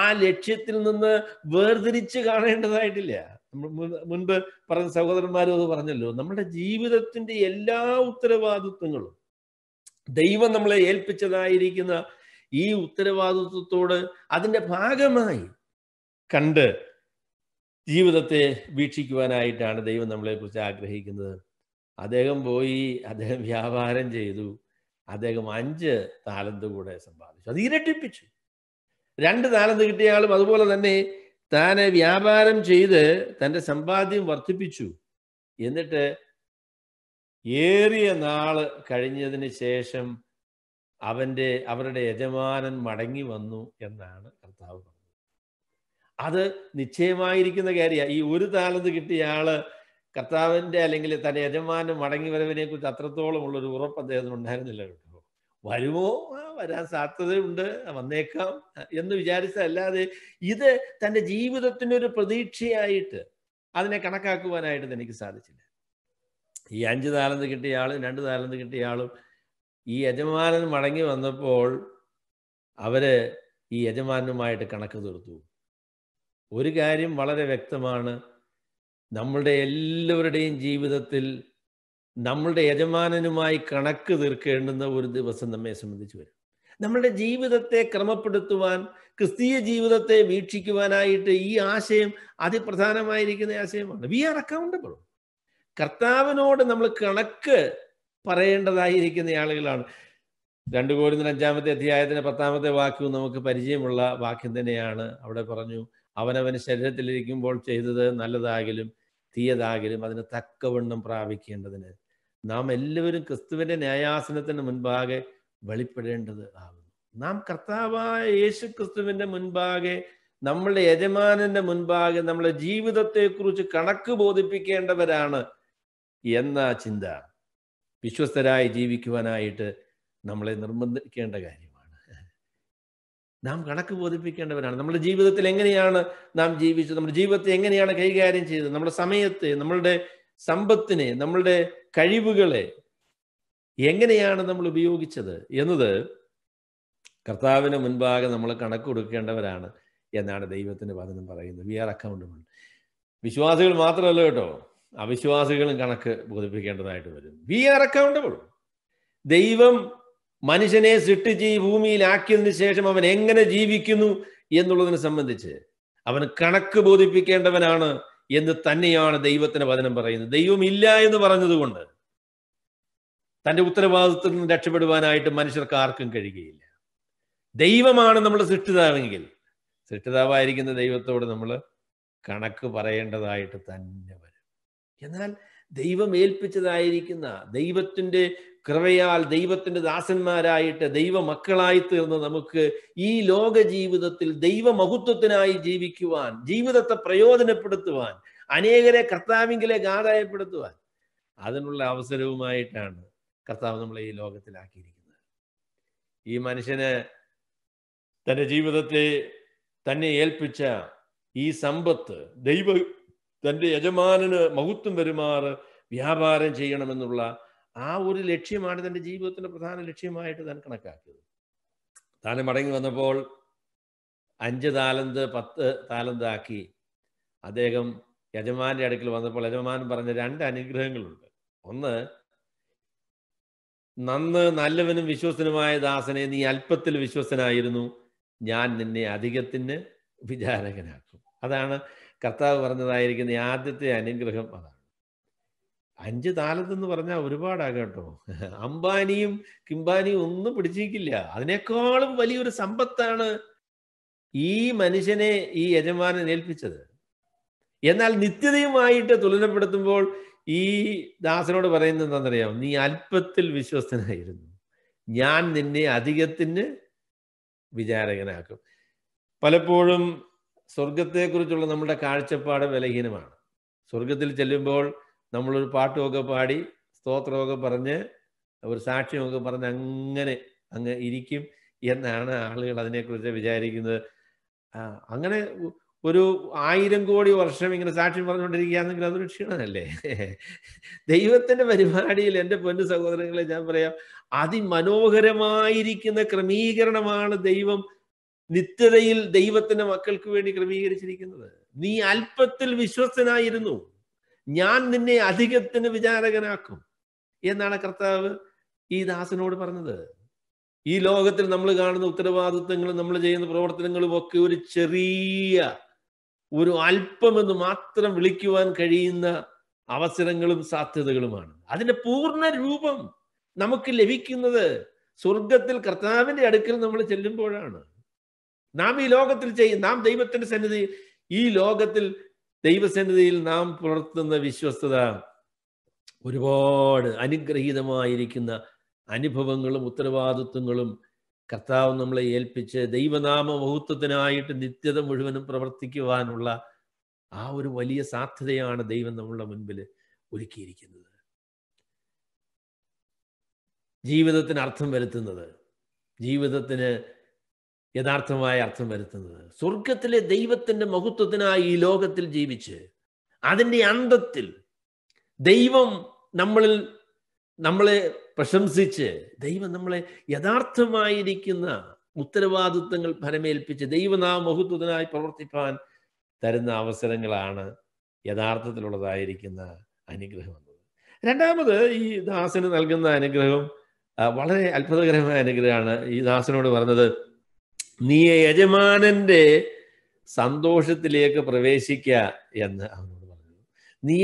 ആ ലക്ഷ്യത്തിൽ നിന്ന് വേർതിരിച്ച് കാണേണ്ടതായിട്ടില്ല മുൻപ് പറഞ്ഞ സഹോദരന്മാരും അത് പറഞ്ഞല്ലോ നമ്മുടെ ജീവിതത്തിന്റെ എല്ലാ ഉത്തരവാദിത്വങ്ങളും ദൈവം നമ്മളെ ഏൽപ്പിച്ചതായിരിക്കുന്ന ഈ ഉത്തരവാദിത്വത്തോട് അതിൻ്റെ ഭാഗമായി കണ്ട് ജീവിതത്തെ വീക്ഷിക്കുവാനായിട്ടാണ് ദൈവം നമ്മളെ കുറിച്ച് ആഗ്രഹിക്കുന്നത് അദ്ദേഹം പോയി അദ്ദേഹം വ്യാപാരം ചെയ്തു അദ്ദേഹം അഞ്ച് താലന്ത് കൂടെ സമ്പാദിച്ചു അത് ഇരട്ടിപ്പിച്ചു രണ്ട് താലന്ത് കിട്ടിയ ആളും അതുപോലെ തന്നെ താനെ വ്യാപാരം ചെയ്ത് തൻ്റെ സമ്പാദ്യം വർദ്ധിപ്പിച്ചു എന്നിട്ട് ഏറിയ നാള് കഴിഞ്ഞതിന് ശേഷം അവൻ്റെ അവരുടെ യജമാനൻ മടങ്ങി വന്നു എന്നാണ് കർത്താവ് പറഞ്ഞത് അത് നിശ്ചയമായിരിക്കുന്ന കാര്യമാണ് ഈ ഒരു താലത്ത് കിട്ടിയ ആള് കർത്താവിൻ്റെ അല്ലെങ്കിൽ തൻ്റെ യജമാനൻ മടങ്ങി വരവിനെ കുറിച്ച് അത്രത്തോളം ഉള്ളൊരു ഉറപ്പ് അദ്ദേഹത്തിന് ഉണ്ടായിരുന്നില്ല കേട്ടോ വരുമോ വരാൻ സാധ്യതയുണ്ട് വന്നേക്കാം എന്ന് വിചാരിച്ചതല്ലാതെ ഇത് തൻ്റെ ജീവിതത്തിനൊരു പ്രതീക്ഷയായിട്ട് അതിനെ കണക്കാക്കുവാനായിട്ട് എനിക്ക് സാധിച്ചില്ല ഈ അഞ്ച് താലന്ത് കിട്ടിയ ആളും രണ്ട് താലന്ത് കിട്ടിയ ആളും ഈ യജമാനൻ മടങ്ങി വന്നപ്പോൾ അവര് ഈ യജമാനുമായിട്ട് കണക്ക് തീർത്തു ഒരു കാര്യം വളരെ വ്യക്തമാണ് നമ്മളുടെ എല്ലാവരുടെയും ജീവിതത്തിൽ നമ്മളുടെ യജമാനനുമായി കണക്ക് തീർക്കേണ്ടുന്ന ഒരു ദിവസം നമ്മെ സംബന്ധിച്ച് വരും നമ്മളുടെ ജീവിതത്തെ ക്രമപ്പെടുത്തുവാൻ ക്രിസ്തീയ ജീവിതത്തെ വീക്ഷിക്കുവാനായിട്ട് ഈ ആശയം അതിപ്രധാനമായിരിക്കുന്ന ആശയമാണ് വി ആർ അക്കൗണ്ടബിൾ കർത്താവിനോട് നമ്മൾ കണക്ക് പറയേണ്ടതായിരിക്കുന്ന ആളുകളാണ് രണ്ടു കോരുന്ന അഞ്ചാമത്തെ അധ്യായത്തിന് പത്താമത്തെ വാക്യവും നമുക്ക് പരിചയമുള്ള വാക്യം തന്നെയാണ് അവിടെ പറഞ്ഞു അവനവൻ ശരീരത്തിലിരിക്കുമ്പോൾ ചെയ്തത് നല്ലതാകിലും തീയതാകിലും അതിന് തക്കവണ്ണം പ്രാപിക്കേണ്ടതിന് നാം എല്ലാവരും ക്രിസ്തുവിന്റെ ന്യായാസനത്തിന് മുൻപാകെ വെളിപ്പെടേണ്ടത് ആകുന്നു നാം കർത്താവായ യേശു ക്രിസ്തുവിന്റെ മുൻപാകെ നമ്മളുടെ യജമാനന്റെ മുൻപാകെ നമ്മളെ ജീവിതത്തെക്കുറിച്ച് കണക്ക് ബോധിപ്പിക്കേണ്ടവരാണ് എന്ന ചിന്ത വിശ്വസ്തരായി ജീവിക്കുവാനായിട്ട് നമ്മളെ നിർബന്ധിക്കേണ്ട കാര്യമാണ് നാം കണക്ക് ബോധിപ്പിക്കേണ്ടവരാണ് നമ്മുടെ ജീവിതത്തിൽ എങ്ങനെയാണ് നാം ജീവിച്ചത് നമ്മുടെ ജീവിതത്തെ എങ്ങനെയാണ് കൈകാര്യം ചെയ്തത് നമ്മുടെ സമയത്തെ നമ്മളുടെ സമ്പത്തിനെ നമ്മളുടെ കഴിവുകളെ എങ്ങനെയാണ് നമ്മൾ ഉപയോഗിച്ചത് എന്നത് കർത്താവിന് മുൻപാകെ നമ്മൾ കണക്ക് കൊടുക്കേണ്ടവരാണ് എന്നാണ് ദൈവത്തിന്റെ വചനം പറയുന്നത് വി ആർ അക്കൗണ്ടബിൾ വിശ്വാസികൾ മാത്രമല്ല കേട്ടോ അവിശ്വാസികളും കണക്ക് ബോധിപ്പിക്കേണ്ടതായിട്ട് വരും വി ആർ അക്കൗണ്ടബിൾ ദൈവം മനുഷ്യനെ സൃഷ്ടിച്ച് ഈ ഭൂമിയിലാക്കിയതിന് ശേഷം അവൻ എങ്ങനെ ജീവിക്കുന്നു എന്നുള്ളതിനെ സംബന്ധിച്ച് അവൻ കണക്ക് ബോധിപ്പിക്കേണ്ടവനാണ് എന്ന് തന്നെയാണ് ദൈവത്തിന് വചനം പറയുന്നത് ദൈവം ഇല്ല എന്ന് പറഞ്ഞതുകൊണ്ട് തന്റെ ഉത്തരവാദിത്വത്തിൽ നിന്ന് രക്ഷപ്പെടുവാനായിട്ട് മനുഷ്യർക്ക് ആർക്കും കഴിയുകയില്ല ദൈവമാണ് നമ്മുടെ സൃഷ്ടിതാവെങ്കിൽ സൃഷ്ടിതാവായിരിക്കുന്ന ദൈവത്തോട് നമ്മൾ കണക്ക് പറയേണ്ടതായിട്ട് തന്നെ വരും എന്നാൽ ദൈവം ഏൽപ്പിച്ചതായിരിക്കുന്ന ദൈവത്തിൻ്റെ കൃപയാൽ ദൈവത്തിൻ്റെ ദാസന്മാരായിട്ട് ദൈവമക്കളായി തീർന്ന നമുക്ക് ഈ ലോക ജീവിതത്തിൽ ദൈവമഹത്വത്തിനായി ജീവിക്കുവാൻ ജീവിതത്തെ പ്രയോജനപ്പെടുത്തുവാൻ അനേകരെ കർത്താവിങ്കിലെ ആദായപ്പെടുത്തുവാൻ അതിനുള്ള അവസരവുമായിട്ടാണ് കർത്താവ് നമ്മളെ ഈ ലോകത്തിലാക്കിയിരിക്കുന്നത് ഈ മനുഷ്യന് തൻ്റെ ജീവിതത്തെ തന്നെ ഏൽപ്പിച്ച ഈ സമ്പത്ത് ദൈവ തൻ്റെ യജമാനന് മഹത്വം വരുമാറ് വ്യാപാരം ചെയ്യണമെന്നുള്ള ആ ഒരു ലക്ഷ്യമാണ് തൻ്റെ ജീവിതത്തിൻ്റെ പ്രധാന ലക്ഷ്യമായിട്ട് താൻ കണക്കാക്കിയത് താൻ മടങ്ങി വന്നപ്പോൾ അഞ്ച് താലന്ത് പത്ത് താലന്താക്കി അദ്ദേഹം യജമാന്റെ അടുക്കൽ വന്നപ്പോൾ യജമാൻ പറഞ്ഞ രണ്ട് അനുഗ്രഹങ്ങളുണ്ട് ഒന്ന് നന്ന് നല്ലവനും വിശ്വസനുമായ ദാസനെ നീ അല്പത്തിൽ വിശ്വസനായിരുന്നു ഞാൻ നിന്നെ അധികത്തിന് വിചാരകനാക്കും അതാണ് കർത്താവ് പറഞ്ഞതായിരിക്കുന്ന ആദ്യത്തെ അനുഗ്രഹം അതാണ് അഞ്ച് താലത്തെന്ന് പറഞ്ഞാൽ ഒരുപാടാകട്ടോ അംബാനിയും കിംബാനിയും ഒന്നും പിടിച്ചിരിക്കില്ല അതിനേക്കാളും വലിയൊരു സമ്പത്താണ് ഈ മനുഷ്യനെ ഈ യജമാനെ ഏൽപ്പിച്ചത് എന്നാൽ നിത്യതയുമായിട്ട് തുലനപ്പെടുത്തുമ്പോൾ ഈ ദാസനോട് പറയുന്നത് എന്താണെന്നറിയാം നീ അല്പത്തിൽ വിശ്വസ്തനായിരുന്നു ഞാൻ നിന്നെ അധികത്തിന് വിചാരകനാക്കും പലപ്പോഴും സ്വർഗത്തെക്കുറിച്ചുള്ള നമ്മുടെ കാഴ്ചപ്പാട് ബലഹീനമാണ് സ്വർഗത്തിൽ ചെല്ലുമ്പോൾ നമ്മളൊരു പാട്ടുമൊക്കെ പാടി സ്തോത്രമൊക്കെ പറഞ്ഞ് ഒരു സാക്ഷ്യമൊക്കെ പറഞ്ഞ് അങ്ങനെ അങ്ങ് ഇരിക്കും എന്നാണ് ആളുകൾ അതിനെക്കുറിച്ച് വിചാരിക്കുന്നത് അങ്ങനെ ഒരു ആയിരം കോടി വർഷം ഇങ്ങനെ സാക്ഷ്യം പറഞ്ഞുകൊണ്ടിരിക്കുകയാണെങ്കിൽ അതൊരു ക്ഷീണമല്ലേ ദൈവത്തിന്റെ പരിപാടിയിൽ എൻ്റെ പൊന്നു സഹോദരങ്ങളെ ഞാൻ പറയാം അതിമനോഹരമായിരിക്കുന്ന ക്രമീകരണമാണ് ദൈവം നിത്യതയിൽ ദൈവത്തിന്റെ മക്കൾക്ക് വേണ്ടി ക്രമീകരിച്ചിരിക്കുന്നത് നീ അല്പത്തിൽ വിശ്വസ്തനായിരുന്നു ഞാൻ നിന്നെ അധികത്തിന് വിചാരകനാക്കും എന്നാണ് കർത്താവ് ഈ ദാസനോട് പറഞ്ഞത് ഈ ലോകത്തിൽ നമ്മൾ കാണുന്ന ഉത്തരവാദിത്വങ്ങളും നമ്മൾ ചെയ്യുന്ന പ്രവർത്തനങ്ങളും ഒക്കെ ഒരു ചെറിയ ഒരു എന്ന് മാത്രം വിളിക്കുവാൻ കഴിയുന്ന അവസരങ്ങളും സാധ്യതകളുമാണ് അതിന്റെ പൂർണ്ണ രൂപം നമുക്ക് ലഭിക്കുന്നത് സ്വർഗത്തിൽ കർത്താവിന്റെ അടുക്കൽ നമ്മൾ ചെല്ലുമ്പോഴാണ് നാം ഈ ലോകത്തിൽ ചെയ്യും നാം ദൈവത്തിന്റെ സന്നിധി ഈ ലോകത്തിൽ ദൈവസന്നിധിയിൽ നാം പുലർത്തുന്ന വിശ്വസ്തത ഒരുപാട് അനുഗ്രഹീതമായിരിക്കുന്ന അനുഭവങ്ങളും ഉത്തരവാദിത്വങ്ങളും കർത്താവ് നമ്മളെ ഏൽപ്പിച്ച് ദൈവനാമ മഹത്വത്തിനായിട്ട് നിത്യത മുഴുവനും പ്രവർത്തിക്കുവാനുള്ള ആ ഒരു വലിയ സാധ്യതയാണ് ദൈവം നമ്മളുടെ മുൻപിൽ ഒരുക്കിയിരിക്കുന്നത് ജീവിതത്തിന് അർത്ഥം വരുത്തുന്നത് ജീവിതത്തിന് യഥാർത്ഥമായ അർത്ഥം വരുത്തുന്നത് സ്വർഗത്തിലെ ദൈവത്തിൻ്റെ മഹത്വത്തിനായി ഈ ലോകത്തിൽ ജീവിച്ച് അതിൻ്റെ അന്തത്തിൽ ദൈവം നമ്മളിൽ നമ്മളെ പ്രശംസിച്ച് ദൈവം നമ്മളെ യഥാർത്ഥമായിരിക്കുന്ന ഉത്തരവാദിത്വങ്ങൾ ഫലമേൽപ്പിച്ച് ദൈവനാ മഹത്വത്തിനായി പ്രവർത്തിപ്പാൻ തരുന്ന അവസരങ്ങളാണ് യഥാർത്ഥത്തിലുള്ളതായിരിക്കുന്ന അനുഗ്രഹം എന്നത് രണ്ടാമത് ഈ ദാസന് നൽകുന്ന അനുഗ്രഹം വളരെ അത്ഭുതകരമായ അനുഗ്രഹമാണ് ഈ ദാസനോട് പറഞ്ഞത് നീ യജമാനന്റെ സന്തോഷത്തിലേക്ക് പ്രവേശിക്ക എന്ന് അവനോട് പറഞ്ഞു നീ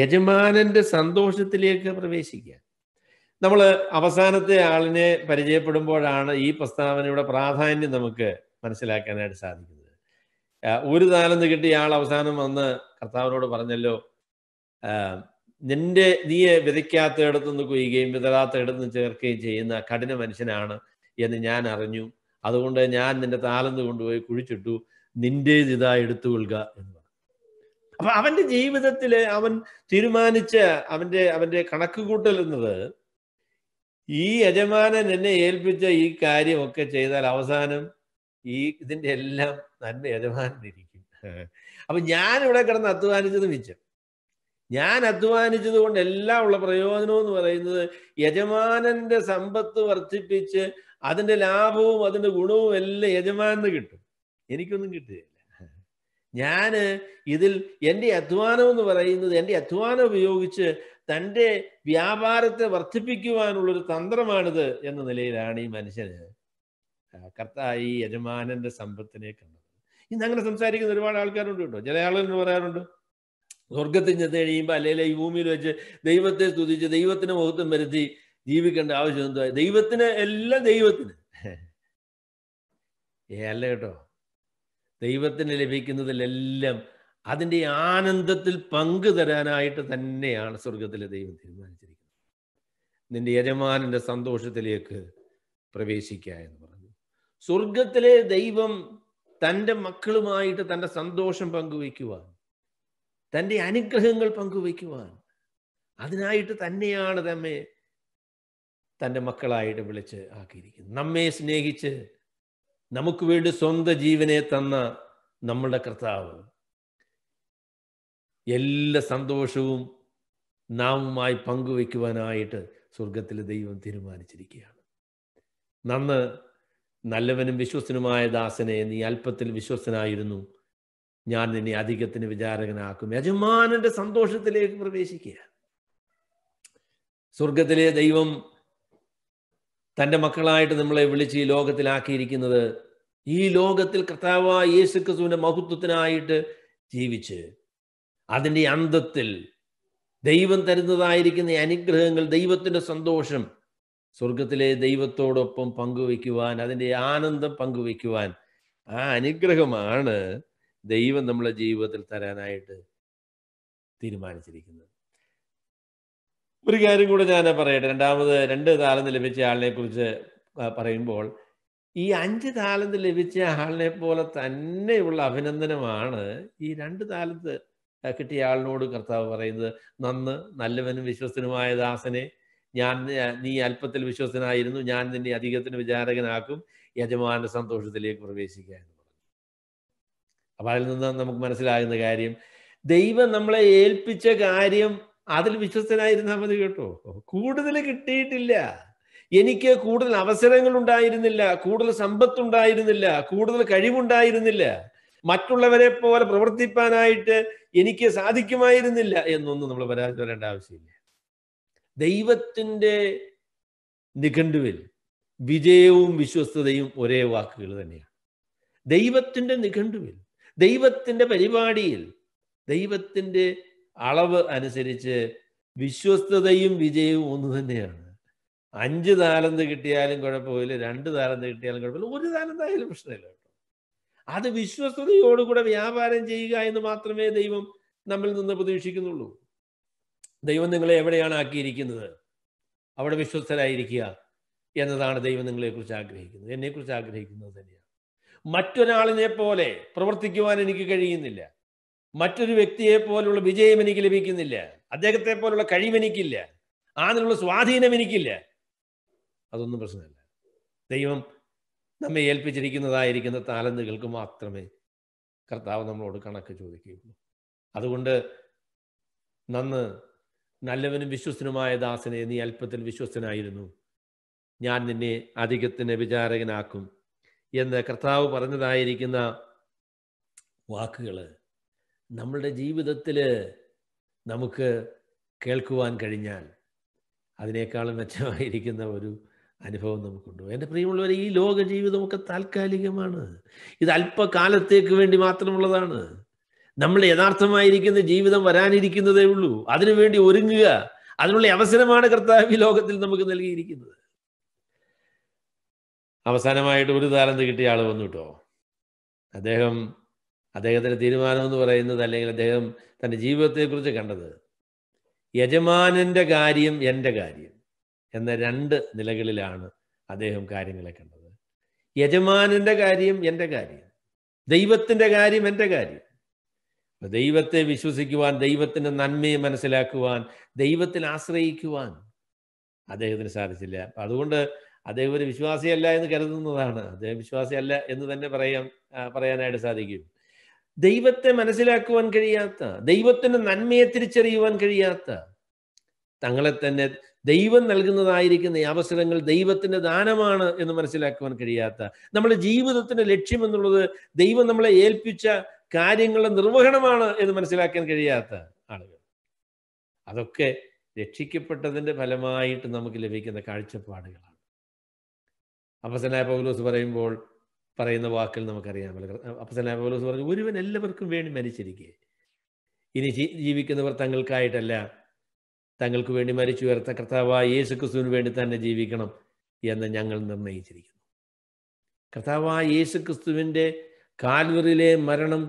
യജമാനന്റെ സന്തോഷത്തിലേക്ക് പ്രവേശിക്കുക നമ്മൾ അവസാനത്തെ ആളിനെ പരിചയപ്പെടുമ്പോഴാണ് ഈ പ്രസ്താവനയുടെ പ്രാധാന്യം നമുക്ക് മനസ്സിലാക്കാനായിട്ട് സാധിക്കുന്നത് ഒരു താലന്ത് കിട്ടിയ ആൾ അവസാനം വന്ന് കർത്താവിനോട് പറഞ്ഞല്ലോ നിന്റെ നീയെ വിതയ്ക്കാത്തയിടത്തുനിന്ന് കൊയ്യുകയും വിതരാത്തയിടത്തുനിന്ന് ചേർക്കുകയും ചെയ്യുന്ന കഠിന മനുഷ്യനാണ് എന്ന് ഞാൻ അറിഞ്ഞു അതുകൊണ്ട് ഞാൻ നിന്റെ താലന്ത് കൊണ്ടുപോയി കുഴിച്ചിട്ടു നിന്റെ ഇതാ എടുത്തു കൊള്ളുക എന്ന് അപ്പൊ അവന്റെ ജീവിതത്തിൽ അവൻ തീരുമാനിച്ച അവന്റെ അവന്റെ കണക്കുകൂട്ടൽ എന്നത് ഈ യജമാനൻ എന്നെ ഏൽപ്പിച്ച ഈ കാര്യമൊക്കെ ചെയ്താൽ അവസാനം ഈ ഇതിന്റെ എല്ലാം നന്മ യജമാനനിരിക്കും അപ്പൊ ഞാൻ ഇവിടെ കിടന്ന് അധ്വാനിച്ചത് മിച്ചം ഞാൻ അധ്വാനിച്ചത് കൊണ്ട് എല്ലാം ഉള്ള പ്രയോജനം എന്ന് പറയുന്നത് യജമാനന്റെ സമ്പത്ത് വർദ്ധിപ്പിച്ച് അതിൻ്റെ ലാഭവും അതിൻ്റെ ഗുണവും എല്ലാം യജമാനെന്ന് കിട്ടും എനിക്കൊന്നും കിട്ടുകയില്ല ഞാൻ ഇതിൽ എൻ്റെ അധ്വാനം എന്ന് പറയുന്നത് എൻ്റെ അധ്വാനം ഉപയോഗിച്ച് തൻ്റെ വ്യാപാരത്തെ വർദ്ധിപ്പിക്കുവാനുള്ളൊരു തന്ത്രമാണിത് എന്ന നിലയിലാണ് ഈ മനുഷ്യന് കർത്ത ഈ യജമാനന്റെ സമ്പത്തിനെ കണ്ടത് ഇന്ന് അങ്ങനെ സംസാരിക്കുന്ന ഒരുപാട് ആൾക്കാരുണ്ട് കേട്ടോ ചില ആളുകൾ പറയാറുണ്ട് സ്വർഗത്തിൽ ചെന്ന് കഴിയുമ്പോൾ അല്ലെങ്കിൽ ഈ ഭൂമിയിൽ വെച്ച് ദൈവത്തെ സ്തുതിച്ച് ദൈവത്തിന് മുഖത്തും വരുത്തി ജീവിക്കേണ്ട ആവശ്യം എന്തോ ദൈവത്തിന് എല്ലാം ദൈവത്തിന് [laughs] ഏ അല്ല കേട്ടോ ദൈവത്തിന് ലഭിക്കുന്നതിലെല്ലാം അതിൻ്റെ ആനന്ദത്തിൽ പങ്കു തരാനായിട്ട് തന്നെയാണ് സ്വർഗത്തിലെ ദൈവം തീരുമാനിച്ചിരിക്കുന്നത് നിന്റെ യജമാനന്റെ സന്തോഷത്തിലേക്ക് പ്രവേശിക്കുക എന്ന് പറഞ്ഞു സ്വർഗത്തിലെ ദൈവം തൻ്റെ മക്കളുമായിട്ട് തൻ്റെ സന്തോഷം പങ്കുവയ്ക്കുവാൻ തൻ്റെ അനുഗ്രഹങ്ങൾ പങ്കുവയ്ക്കുവാൻ അതിനായിട്ട് തന്നെയാണ് തമ്മെ തൻ്റെ മക്കളായിട്ട് വിളിച്ച് ആക്കിയിരിക്കുന്നു നമ്മെ സ്നേഹിച്ച് നമുക്ക് വേണ്ടി സ്വന്തം ജീവനെ തന്ന നമ്മളുടെ കർത്താവ് എല്ലാ സന്തോഷവും നാമുമായി പങ്കുവയ്ക്കുവാനായിട്ട് സ്വർഗത്തിലെ ദൈവം തീരുമാനിച്ചിരിക്കുകയാണ് നന്ന് നല്ലവനും വിശ്വസനുമായ ദാസനെ നീ അല്പത്തിൽ വിശ്വസനായിരുന്നു ഞാൻ നിന്നെ അധികത്തിന് വിചാരകനാക്കും യജമാനന്റെ സന്തോഷത്തിലേക്ക് പ്രവേശിക്കുക സ്വർഗത്തിലെ ദൈവം തൻ്റെ മക്കളായിട്ട് നമ്മളെ വിളിച്ച് ഈ ലോകത്തിലാക്കിയിരിക്കുന്നത് ഈ ലോകത്തിൽ കർത്താവായ യേശു ക്രിസ്തുവിൻ്റെ മഹത്വത്തിനായിട്ട് ജീവിച്ച് അതിൻ്റെ അന്തത്തിൽ ദൈവം തരുന്നതായിരിക്കുന്ന അനുഗ്രഹങ്ങൾ ദൈവത്തിൻ്റെ സന്തോഷം സ്വർഗത്തിലെ ദൈവത്തോടൊപ്പം പങ്കുവയ്ക്കുവാൻ അതിൻ്റെ ആനന്ദം പങ്കുവയ്ക്കുവാൻ ആ അനുഗ്രഹമാണ് ദൈവം നമ്മളെ ജീവിതത്തിൽ തരാനായിട്ട് തീരുമാനിച്ചിരിക്കുന്നത് ഒരു കാര്യം കൂടെ ഞാൻ പറയട്ടെ രണ്ടാമത് രണ്ട് താലന്ത് ലഭിച്ച ആളിനെ കുറിച്ച് പറയുമ്പോൾ ഈ അഞ്ച് താലന്ത് ലഭിച്ച ആളിനെ പോലെ തന്നെയുള്ള അഭിനന്ദനമാണ് ഈ രണ്ട് താലത്ത് കിട്ടിയ ആളിനോട് കർത്താവ് പറയുന്നത് നന്ന് നല്ലവനും വിശ്വസനുമായ ദാസനെ ഞാൻ നീ അല്പത്തിൽ വിശ്വസ്തനായിരുന്നു ഞാൻ നിന്നെ അധികത്തിന് വിചാരകനാക്കും യജമാനന്റെ സന്തോഷത്തിലേക്ക് പ്രവേശിക്കുക എന്ന് പറഞ്ഞു അതിൽ നിന്ന് നമുക്ക് മനസ്സിലാകുന്ന കാര്യം ദൈവം നമ്മളെ ഏൽപ്പിച്ച കാര്യം അതിൽ വിശ്വസ്തനായിരുന്നാൽ മതി കേട്ടോ കൂടുതൽ കിട്ടിയിട്ടില്ല എനിക്ക് കൂടുതൽ അവസരങ്ങൾ ഉണ്ടായിരുന്നില്ല കൂടുതൽ സമ്പത്ത് ഉണ്ടായിരുന്നില്ല കൂടുതൽ കഴിവുണ്ടായിരുന്നില്ല മറ്റുള്ളവരെ പോലെ പ്രവർത്തിപ്പാനായിട്ട് എനിക്ക് സാധിക്കുമായിരുന്നില്ല എന്നൊന്നും നമ്മൾ പരാജയപ്പെടേണ്ട ആവശ്യമില്ല ദൈവത്തിൻ്റെ നിഘണ്ടുവിൽ വിജയവും വിശ്വസ്തതയും ഒരേ വാക്കുകൾ തന്നെയാണ് ദൈവത്തിൻ്റെ നിഘണ്ടുവിൽ ദൈവത്തിൻ്റെ പരിപാടിയിൽ ദൈവത്തിൻ്റെ അളവ് അനുസരിച്ച് വിശ്വസ്തതയും വിജയവും ഒന്ന് തന്നെയാണ് അഞ്ച് താലന്ത് കിട്ടിയാലും കുഴപ്പമില്ല രണ്ട് താലന്ത് കിട്ടിയാലും കുഴപ്പമില്ല ഒരു താലന്തായാലും പ്രശ്നമില്ല കേട്ടോ അത് വിശ്വസ്തയോടുകൂടെ വ്യാപാരം ചെയ്യുക എന്ന് മാത്രമേ ദൈവം നമ്മിൽ നിന്ന് പ്രതീക്ഷിക്കുന്നുള്ളൂ ദൈവം നിങ്ങളെ എവിടെയാണ് ആക്കിയിരിക്കുന്നത് അവിടെ വിശ്വസ്തരായിരിക്കുക എന്നതാണ് ദൈവം നിങ്ങളെക്കുറിച്ച് ആഗ്രഹിക്കുന്നത് എന്നെക്കുറിച്ച് ആഗ്രഹിക്കുന്നത് തന്നെയാണ് മറ്റൊരാളിനെ പോലെ പ്രവർത്തിക്കുവാൻ എനിക്ക് കഴിയുന്നില്ല മറ്റൊരു വ്യക്തിയെ പോലുള്ള വിജയം എനിക്ക് ലഭിക്കുന്നില്ല അദ്ദേഹത്തെ പോലുള്ള കഴിവ് എനിക്കില്ല അതിനുള്ള സ്വാധീനം എനിക്കില്ല അതൊന്നും പ്രശ്നമല്ല ദൈവം നമ്മെ ഏൽപ്പിച്ചിരിക്കുന്നതായിരിക്കുന്ന താലന്തുകൾക്ക് മാത്രമേ കർത്താവ് നമ്മളോട് കണക്ക് ചോദിക്കുകയുള്ളൂ അതുകൊണ്ട് നന്ന് നല്ലവനും വിശ്വസ്തനുമായ ദാസനെ നീ അല്പത്തിൽ വിശ്വസ്തനായിരുന്നു ഞാൻ നിന്നെ അധികത്തിന് വിചാരകനാക്കും എന്ന് കർത്താവ് പറഞ്ഞതായിരിക്കുന്ന വാക്കുകൾ നമ്മളുടെ ജീവിതത്തിൽ നമുക്ക് കേൾക്കുവാൻ കഴിഞ്ഞാൽ അതിനേക്കാളും മെച്ചമായിരിക്കുന്ന ഒരു അനുഭവം നമുക്കുണ്ട് എൻ്റെ പ്രിയമുള്ളവർ ഈ ലോക ജീവിതമൊക്കെ താൽക്കാലികമാണ് ഇത് അല്പകാലത്തേക്ക് വേണ്ടി മാത്രമുള്ളതാണ് നമ്മൾ യഥാർത്ഥമായിരിക്കുന്ന ജീവിതം വരാനിരിക്കുന്നതേ ഉള്ളൂ അതിനുവേണ്ടി ഒരുങ്ങുക അതിനുള്ള അവസരമാണ് കർത്താവ് ഈ ലോകത്തിൽ നമുക്ക് നൽകിയിരിക്കുന്നത് അവസാനമായിട്ട് ഒരു താലന്ത് കിട്ടിയ ആൾ വന്നു കേട്ടോ അദ്ദേഹം അദ്ദേഹത്തിൻ്റെ എന്ന് പറയുന്നത് അല്ലെങ്കിൽ അദ്ദേഹം തൻ്റെ ജീവിതത്തെക്കുറിച്ച് കണ്ടത് യജമാനൻ്റെ കാര്യം എൻ്റെ കാര്യം എന്ന രണ്ട് നിലകളിലാണ് അദ്ദേഹം കാര്യങ്ങളെ കണ്ടത് യജമാനൻ്റെ കാര്യം എൻ്റെ കാര്യം ദൈവത്തിൻ്റെ കാര്യം എൻ്റെ കാര്യം ദൈവത്തെ വിശ്വസിക്കുവാൻ ദൈവത്തിൻ്റെ നന്മയെ മനസ്സിലാക്കുവാൻ ദൈവത്തിൽ ആശ്രയിക്കുവാൻ അദ്ദേഹത്തിന് സാധിച്ചില്ല അതുകൊണ്ട് അദ്ദേഹം ഒരു വിശ്വാസിയല്ല എന്ന് കരുതുന്നതാണ് അദ്ദേഹം വിശ്വാസിയല്ല എന്ന് തന്നെ പറയാൻ പറയാനായിട്ട് സാധിക്കും ദൈവത്തെ മനസ്സിലാക്കുവാൻ കഴിയാത്ത ദൈവത്തിന്റെ നന്മയെ തിരിച്ചറിയുവാൻ കഴിയാത്ത തങ്ങളെ തന്നെ ദൈവം നൽകുന്നതായിരിക്കുന്ന ഈ അവസരങ്ങൾ ദൈവത്തിന്റെ ദാനമാണ് എന്ന് മനസ്സിലാക്കുവാൻ കഴിയാത്ത നമ്മുടെ ജീവിതത്തിന്റെ ലക്ഷ്യം എന്നുള്ളത് ദൈവം നമ്മളെ ഏൽപ്പിച്ച കാര്യങ്ങളുടെ നിർവഹണമാണ് എന്ന് മനസ്സിലാക്കാൻ കഴിയാത്ത ആളുകൾ അതൊക്കെ രക്ഷിക്കപ്പെട്ടതിൻ്റെ ഫലമായിട്ട് നമുക്ക് ലഭിക്കുന്ന കാഴ്ചപ്പാടുകളാണ് അപ്പസനായ പൗലോസ് പറയുമ്പോൾ പറയുന്ന വാക്കിൽ നമുക്കറിയാമല്ലോ അപ്പസനായ പൗലോസ് പറഞ്ഞു ഒരുവൻ എല്ലാവർക്കും വേണ്ടി മരിച്ചിരിക്കെ ഇനി ജീവിക്കുന്നവർ തങ്ങൾക്കായിട്ടല്ല തങ്ങൾക്ക് വേണ്ടി മരിച്ചു ഉയർത്ത കർത്താവായ യേശു ക്രിസ്തുവിന് വേണ്ടി തന്നെ ജീവിക്കണം എന്ന് ഞങ്ങൾ നിർണയിച്ചിരിക്കുന്നു കർത്താവായ യേശു ക്രിസ്തുവിൻ്റെ കാൽവറിലെ മരണം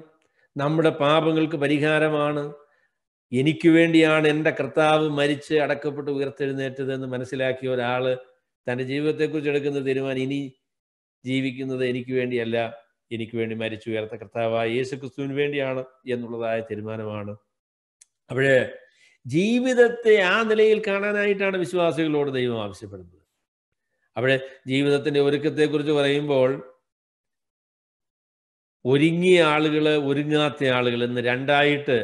നമ്മുടെ പാപങ്ങൾക്ക് പരിഹാരമാണ് എനിക്ക് വേണ്ടിയാണ് എൻ്റെ കർത്താവ് മരിച്ച് അടക്കപ്പെട്ട് ഉയർത്തെഴുന്നേറ്റതെന്ന് മനസ്സിലാക്കിയ ഒരാൾ തൻ്റെ ജീവിതത്തെക്കുറിച്ച് എടുക്കുന്ന തീരുമാനം ഇനി ജീവിക്കുന്നത് എനിക്ക് വേണ്ടിയല്ല എനിക്ക് വേണ്ടി മരിച്ചു ഉയർത്ത കർത്താവായ യേശു ക്രിസ്തുവിന് വേണ്ടിയാണ് എന്നുള്ളതായ തീരുമാനമാണ് അവിടെ ജീവിതത്തെ ആ നിലയിൽ കാണാനായിട്ടാണ് വിശ്വാസികളോട് ദൈവം ആവശ്യപ്പെടുന്നത് അവിടെ ജീവിതത്തിന്റെ ഒരുക്കത്തെക്കുറിച്ച് പറയുമ്പോൾ ഒരുങ്ങിയ ആളുകൾ ഒരുങ്ങാത്ത ആളുകൾ എന്ന് രണ്ടായിട്ട്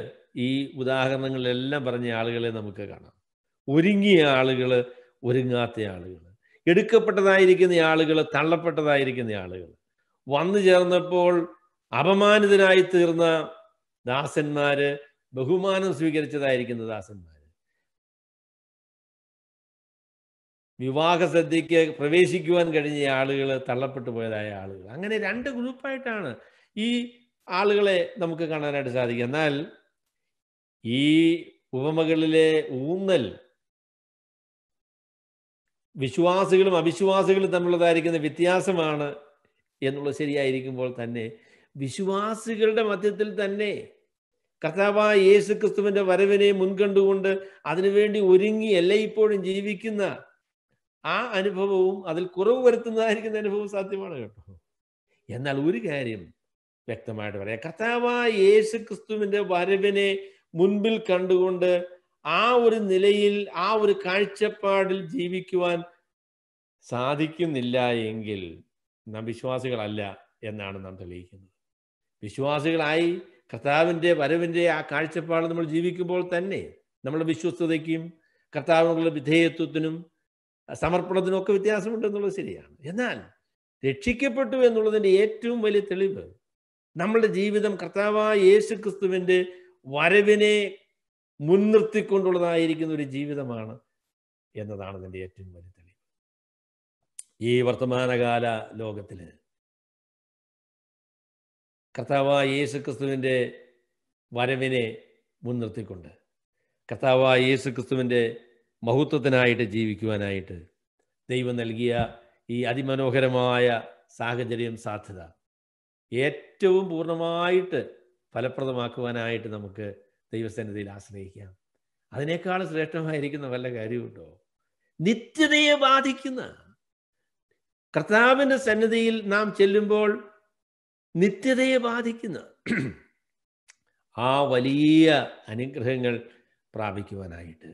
ഈ ഉദാഹരണങ്ങളിലെല്ലാം പറഞ്ഞ ആളുകളെ നമുക്ക് കാണാം ഒരുങ്ങിയ ആളുകൾ ഒരുങ്ങാത്ത ആളുകൾ എടുക്കപ്പെട്ടതായിരിക്കുന്ന ആളുകൾ തള്ളപ്പെട്ടതായിരിക്കുന്ന ആളുകൾ വന്നു ചേർന്നപ്പോൾ അപമാനിതനായി തീർന്ന ദാസന്മാര് ബഹുമാനം സ്വീകരിച്ചതായിരിക്കുന്ന ദാസന്മാര് വിവാഹ സദ്യക്ക് പ്രവേശിക്കുവാൻ കഴിഞ്ഞ ആളുകൾ തള്ളപ്പെട്ടു പോയതായ ആളുകൾ അങ്ങനെ രണ്ട് ഗ്രൂപ്പായിട്ടാണ് ഈ ആളുകളെ നമുക്ക് കാണാനായിട്ട് സാധിക്കും എന്നാൽ ഈ ഉപമകളിലെ ഊന്നൽ വിശ്വാസികളും അവിശ്വാസികളും തമ്മിലുള്ളതായിരിക്കുന്ന വ്യത്യാസമാണ് എന്നുള്ളത് ശരിയായിരിക്കുമ്പോൾ തന്നെ വിശ്വാസികളുടെ മധ്യത്തിൽ തന്നെ കർത്താവായ യേശു ക്രിസ്തുവിന്റെ വരവിനെ മുൻകണ്ടുകൊണ്ട് അതിനുവേണ്ടി ഒരുങ്ങി അല്ലേ ഇപ്പോഴും ജീവിക്കുന്ന ആ അനുഭവവും അതിൽ കുറവ് വരുത്തുന്നതായിരിക്കുന്ന അനുഭവം സാധ്യമാണ് കേട്ടോ എന്നാൽ ഒരു കാര്യം വ്യക്തമായിട്ട് പറയാം കർത്താവായ യേശു ക്രിസ്തുവിന്റെ വരവിനെ മുൻപിൽ കണ്ടുകൊണ്ട് ആ ഒരു നിലയിൽ ആ ഒരു കാഴ്ചപ്പാടിൽ ജീവിക്കുവാൻ സാധിക്കുന്നില്ല എങ്കിൽ നാം വിശ്വാസികളല്ല എന്നാണ് നാം തെളിയിക്കുന്നത് വിശ്വാസികളായി കർത്താവിൻ്റെ വരവിൻ്റെ ആ കാഴ്ചപ്പാട് നമ്മൾ ജീവിക്കുമ്പോൾ തന്നെ നമ്മുടെ വിശ്വസ്തതയ്ക്കും കർത്താവിനുള്ള വിധേയത്വത്തിനും സമർപ്പണത്തിനും ഒക്കെ എന്നുള്ളത് ശരിയാണ് എന്നാൽ രക്ഷിക്കപ്പെട്ടു എന്നുള്ളതിൻ്റെ ഏറ്റവും വലിയ തെളിവ് നമ്മളുടെ ജീവിതം കർത്താവായ യേശു ക്രിസ്തുവിൻ്റെ വരവിനെ മുൻനിർത്തിക്കൊണ്ടുള്ളതായിരിക്കുന്ന ഒരു ജീവിതമാണ് എന്നതാണ് ഇതിൻ്റെ ഏറ്റവും വലിയ തെളിവ് ഈ വർത്തമാനകാല ലോകത്തിൽ കർത്താവായ ക്രിസ്തുവിൻ്റെ വരവിനെ മുൻനിർത്തിക്കൊണ്ട് കർത്താവായ ക്രിസ്തുവിൻ്റെ മഹത്വത്തിനായിട്ട് ജീവിക്കുവാനായിട്ട് ദൈവം നൽകിയ ഈ അതിമനോഹരമായ സാഹചര്യം സാധ്യത ഏറ്റവും പൂർണ്ണമായിട്ട് ഫലപ്രദമാക്കുവാനായിട്ട് നമുക്ക് ദൈവസന്നിധിയിൽ ആശ്രയിക്കാം അതിനേക്കാൾ ശ്രേഷ്ഠമായിരിക്കുന്ന വല്ല കാര്യമുണ്ടോ നിത്യതയെ ബാധിക്കുന്ന കർത്താവിൻ്റെ സന്നിധിയിൽ നാം ചെല്ലുമ്പോൾ നിത്യതയെ ബാധിക്കുന്ന [clears throat] ആ വലിയ അനുഗ്രഹങ്ങൾ പ്രാപിക്കുവാനായിട്ട്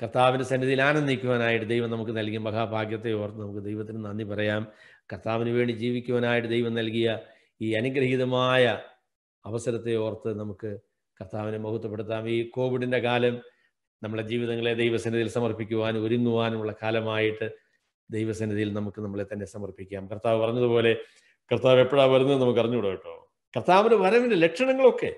കർത്താവിൻ്റെ സന്നിധിയിൽ ആനന്ദിക്കുവാനായിട്ട് ദൈവം നമുക്ക് നൽകിയ മഹാഭാഗ്യത്തെ ഓർത്ത് നമുക്ക് ദൈവത്തിന് നന്ദി പറയാം കർത്താവിന് വേണ്ടി ജീവിക്കുവാനായിട്ട് ദൈവം നൽകിയ ഈ അനുഗ്രഹീതമായ അവസരത്തെ ഓർത്ത് നമുക്ക് കർത്താവിനെ മഹത്വപ്പെടുത്താം ഈ കോവിഡിന്റെ കാലം നമ്മുടെ ജീവിതങ്ങളെ ദൈവസന്നിധിയിൽ സമർപ്പിക്കുവാനും ഒരുങ്ങുവാനുമുള്ള കാലമായിട്ട് ദൈവസന്നിധിയിൽ നമുക്ക് നമ്മളെ തന്നെ സമർപ്പിക്കാം കർത്താവ് പറഞ്ഞതുപോലെ കർത്താവ് എപ്പോഴാ വരുന്നത് നമുക്ക് അറിഞ്ഞുകൂടാ കേട്ടോ കർത്താവിന്റെ വരവിന്റെ ലക്ഷണങ്ങളൊക്കെ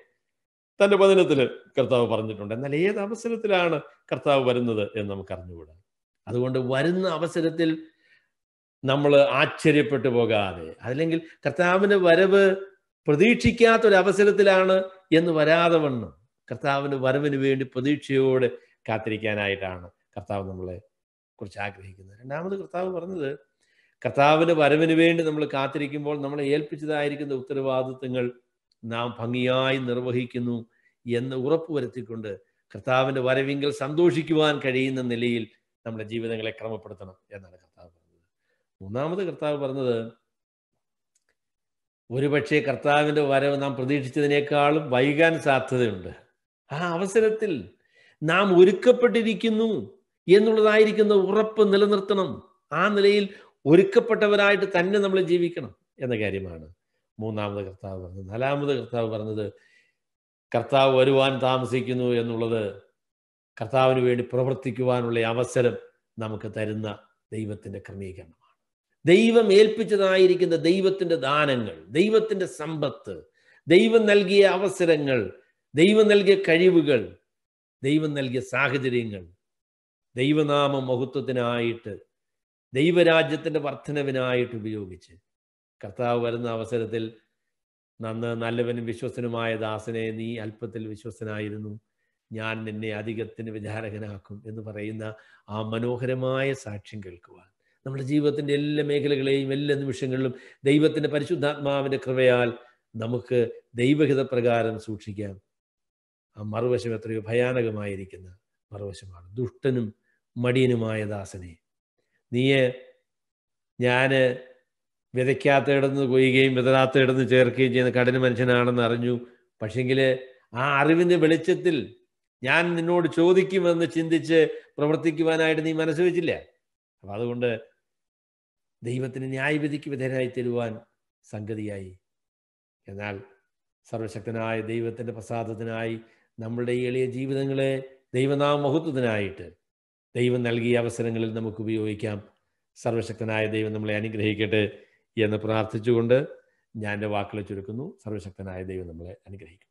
തന്റെ വചനത്തിൽ കർത്താവ് പറഞ്ഞിട്ടുണ്ട് എന്നാൽ ഏത് അവസരത്തിലാണ് കർത്താവ് വരുന്നത് എന്ന് നമുക്ക് അറിഞ്ഞുകൂടാ അതുകൊണ്ട് വരുന്ന അവസരത്തിൽ നമ്മൾ ആശ്ചര്യപ്പെട്ടു പോകാതെ അല്ലെങ്കിൽ കർത്താവിന്റെ വരവ് പ്രതീക്ഷിക്കാത്തൊരവസരത്തിലാണ് എന്ന് വരാതെ വണ്ണം കർത്താവിന് വരവിന് വേണ്ടി പ്രതീക്ഷയോടെ കാത്തിരിക്കാനായിട്ടാണ് കർത്താവ് നമ്മളെ കുറിച്ച് ആഗ്രഹിക്കുന്നത് രണ്ടാമത് കർത്താവ് പറഞ്ഞത് കർത്താവിന് വരവിന് വേണ്ടി നമ്മൾ കാത്തിരിക്കുമ്പോൾ നമ്മളെ ഏൽപ്പിച്ചതായിരിക്കുന്ന ഉത്തരവാദിത്വങ്ങൾ നാം ഭംഗിയായി നിർവഹിക്കുന്നു എന്ന് ഉറപ്പുവരുത്തിക്കൊണ്ട് കർത്താവിന്റെ വരവിങ്കിൽ സന്തോഷിക്കുവാൻ കഴിയുന്ന നിലയിൽ നമ്മുടെ ജീവിതങ്ങളെ ക്രമപ്പെടുത്തണം എന്നാണ് കർത്താവ് പറഞ്ഞത് മൂന്നാമത് കർത്താവ് പറഞ്ഞത് ഒരുപക്ഷെ കർത്താവിൻ്റെ വരവ് നാം പ്രതീക്ഷിച്ചതിനേക്കാളും വൈകാൻ സാധ്യതയുണ്ട് ആ അവസരത്തിൽ നാം ഒരുക്കപ്പെട്ടിരിക്കുന്നു എന്നുള്ളതായിരിക്കുന്ന ഉറപ്പ് നിലനിർത്തണം ആ നിലയിൽ ഒരുക്കപ്പെട്ടവരായിട്ട് തന്നെ നമ്മൾ ജീവിക്കണം എന്ന കാര്യമാണ് മൂന്നാമത് കർത്താവ് പറഞ്ഞത് നാലാമത് കർത്താവ് പറഞ്ഞത് കർത്താവ് വരുവാൻ താമസിക്കുന്നു എന്നുള്ളത് കർത്താവിന് വേണ്ടി പ്രവർത്തിക്കുവാനുള്ള അവസരം നമുക്ക് തരുന്ന ദൈവത്തിൻ്റെ ക്രമീകരണം ദൈവം ഏൽപ്പിച്ചതായിരിക്കുന്ന ദൈവത്തിൻ്റെ ദാനങ്ങൾ ദൈവത്തിൻ്റെ സമ്പത്ത് ദൈവം നൽകിയ അവസരങ്ങൾ ദൈവം നൽകിയ കഴിവുകൾ ദൈവം നൽകിയ സാഹചര്യങ്ങൾ ദൈവനാമ മഹത്വത്തിനായിട്ട് ദൈവരാജ്യത്തിൻ്റെ വർധനവിനായിട്ട് ഉപയോഗിച്ച് കർത്താവ് വരുന്ന അവസരത്തിൽ നന്ന് നല്ലവനും വിശ്വസനുമായ ദാസനെ നീ അല്പത്തിൽ വിശ്വസനായിരുന്നു ഞാൻ നിന്നെ അധികത്തിന് വിചാരകനാക്കും എന്ന് പറയുന്ന ആ മനോഹരമായ സാക്ഷ്യം കേൾക്കുവാൻ നമ്മുടെ ജീവിതത്തിൻ്റെ എല്ലാ മേഖലകളെയും എല്ലാ നിമിഷങ്ങളിലും ദൈവത്തിൻ്റെ പരിശുദ്ധാത്മാവിൻ്റെ കൃപയാൽ നമുക്ക് ദൈവഹിത പ്രകാരം സൂക്ഷിക്കാം ആ മറുവശം എത്രയോ ഭയാനകമായിരിക്കുന്ന മറുവശമാണ് ദുഷ്ടനും മടിയനുമായ ദാസനെ നീയെ ഞാൻ വിതയ്ക്കാത്ത ഇടന്ന് കൊയ്യുകയും വിതരാത്ത ഇടന്ന് ചേർക്കുകയും ചെയ്യുന്ന കഠിന മനുഷ്യനാണെന്ന് അറിഞ്ഞു പക്ഷെങ്കിൽ ആ അറിവിൻ്റെ വെളിച്ചത്തിൽ ഞാൻ നിന്നോട് ചോദിക്കുമെന്ന് ചിന്തിച്ച് പ്രവർത്തിക്കുവാനായിട്ട് നീ മനസ്സ് വെച്ചില്ല അപ്പം അതുകൊണ്ട് ദൈവത്തിന് ന്യായവിധിക്ക് വിധേയനായി തരുവാൻ സംഗതിയായി എന്നാൽ സർവശക്തനായ ദൈവത്തിൻ്റെ പ്രസാദത്തിനായി നമ്മളുടെ ഈ എളിയ ജീവിതങ്ങളെ ദൈവനാമഹത്വത്തിനായിട്ട് ദൈവം നൽകിയ അവസരങ്ങളിൽ നമുക്ക് ഉപയോഗിക്കാം സർവശക്തനായ ദൈവം നമ്മളെ അനുഗ്രഹിക്കട്ടെ എന്ന് പ്രാർത്ഥിച്ചുകൊണ്ട് ഞാൻ എൻ്റെ വാക്കുകൾ ചുരുക്കുന്നു സർവശക്തനായ ദൈവം നമ്മളെ അനുഗ്രഹിക്കും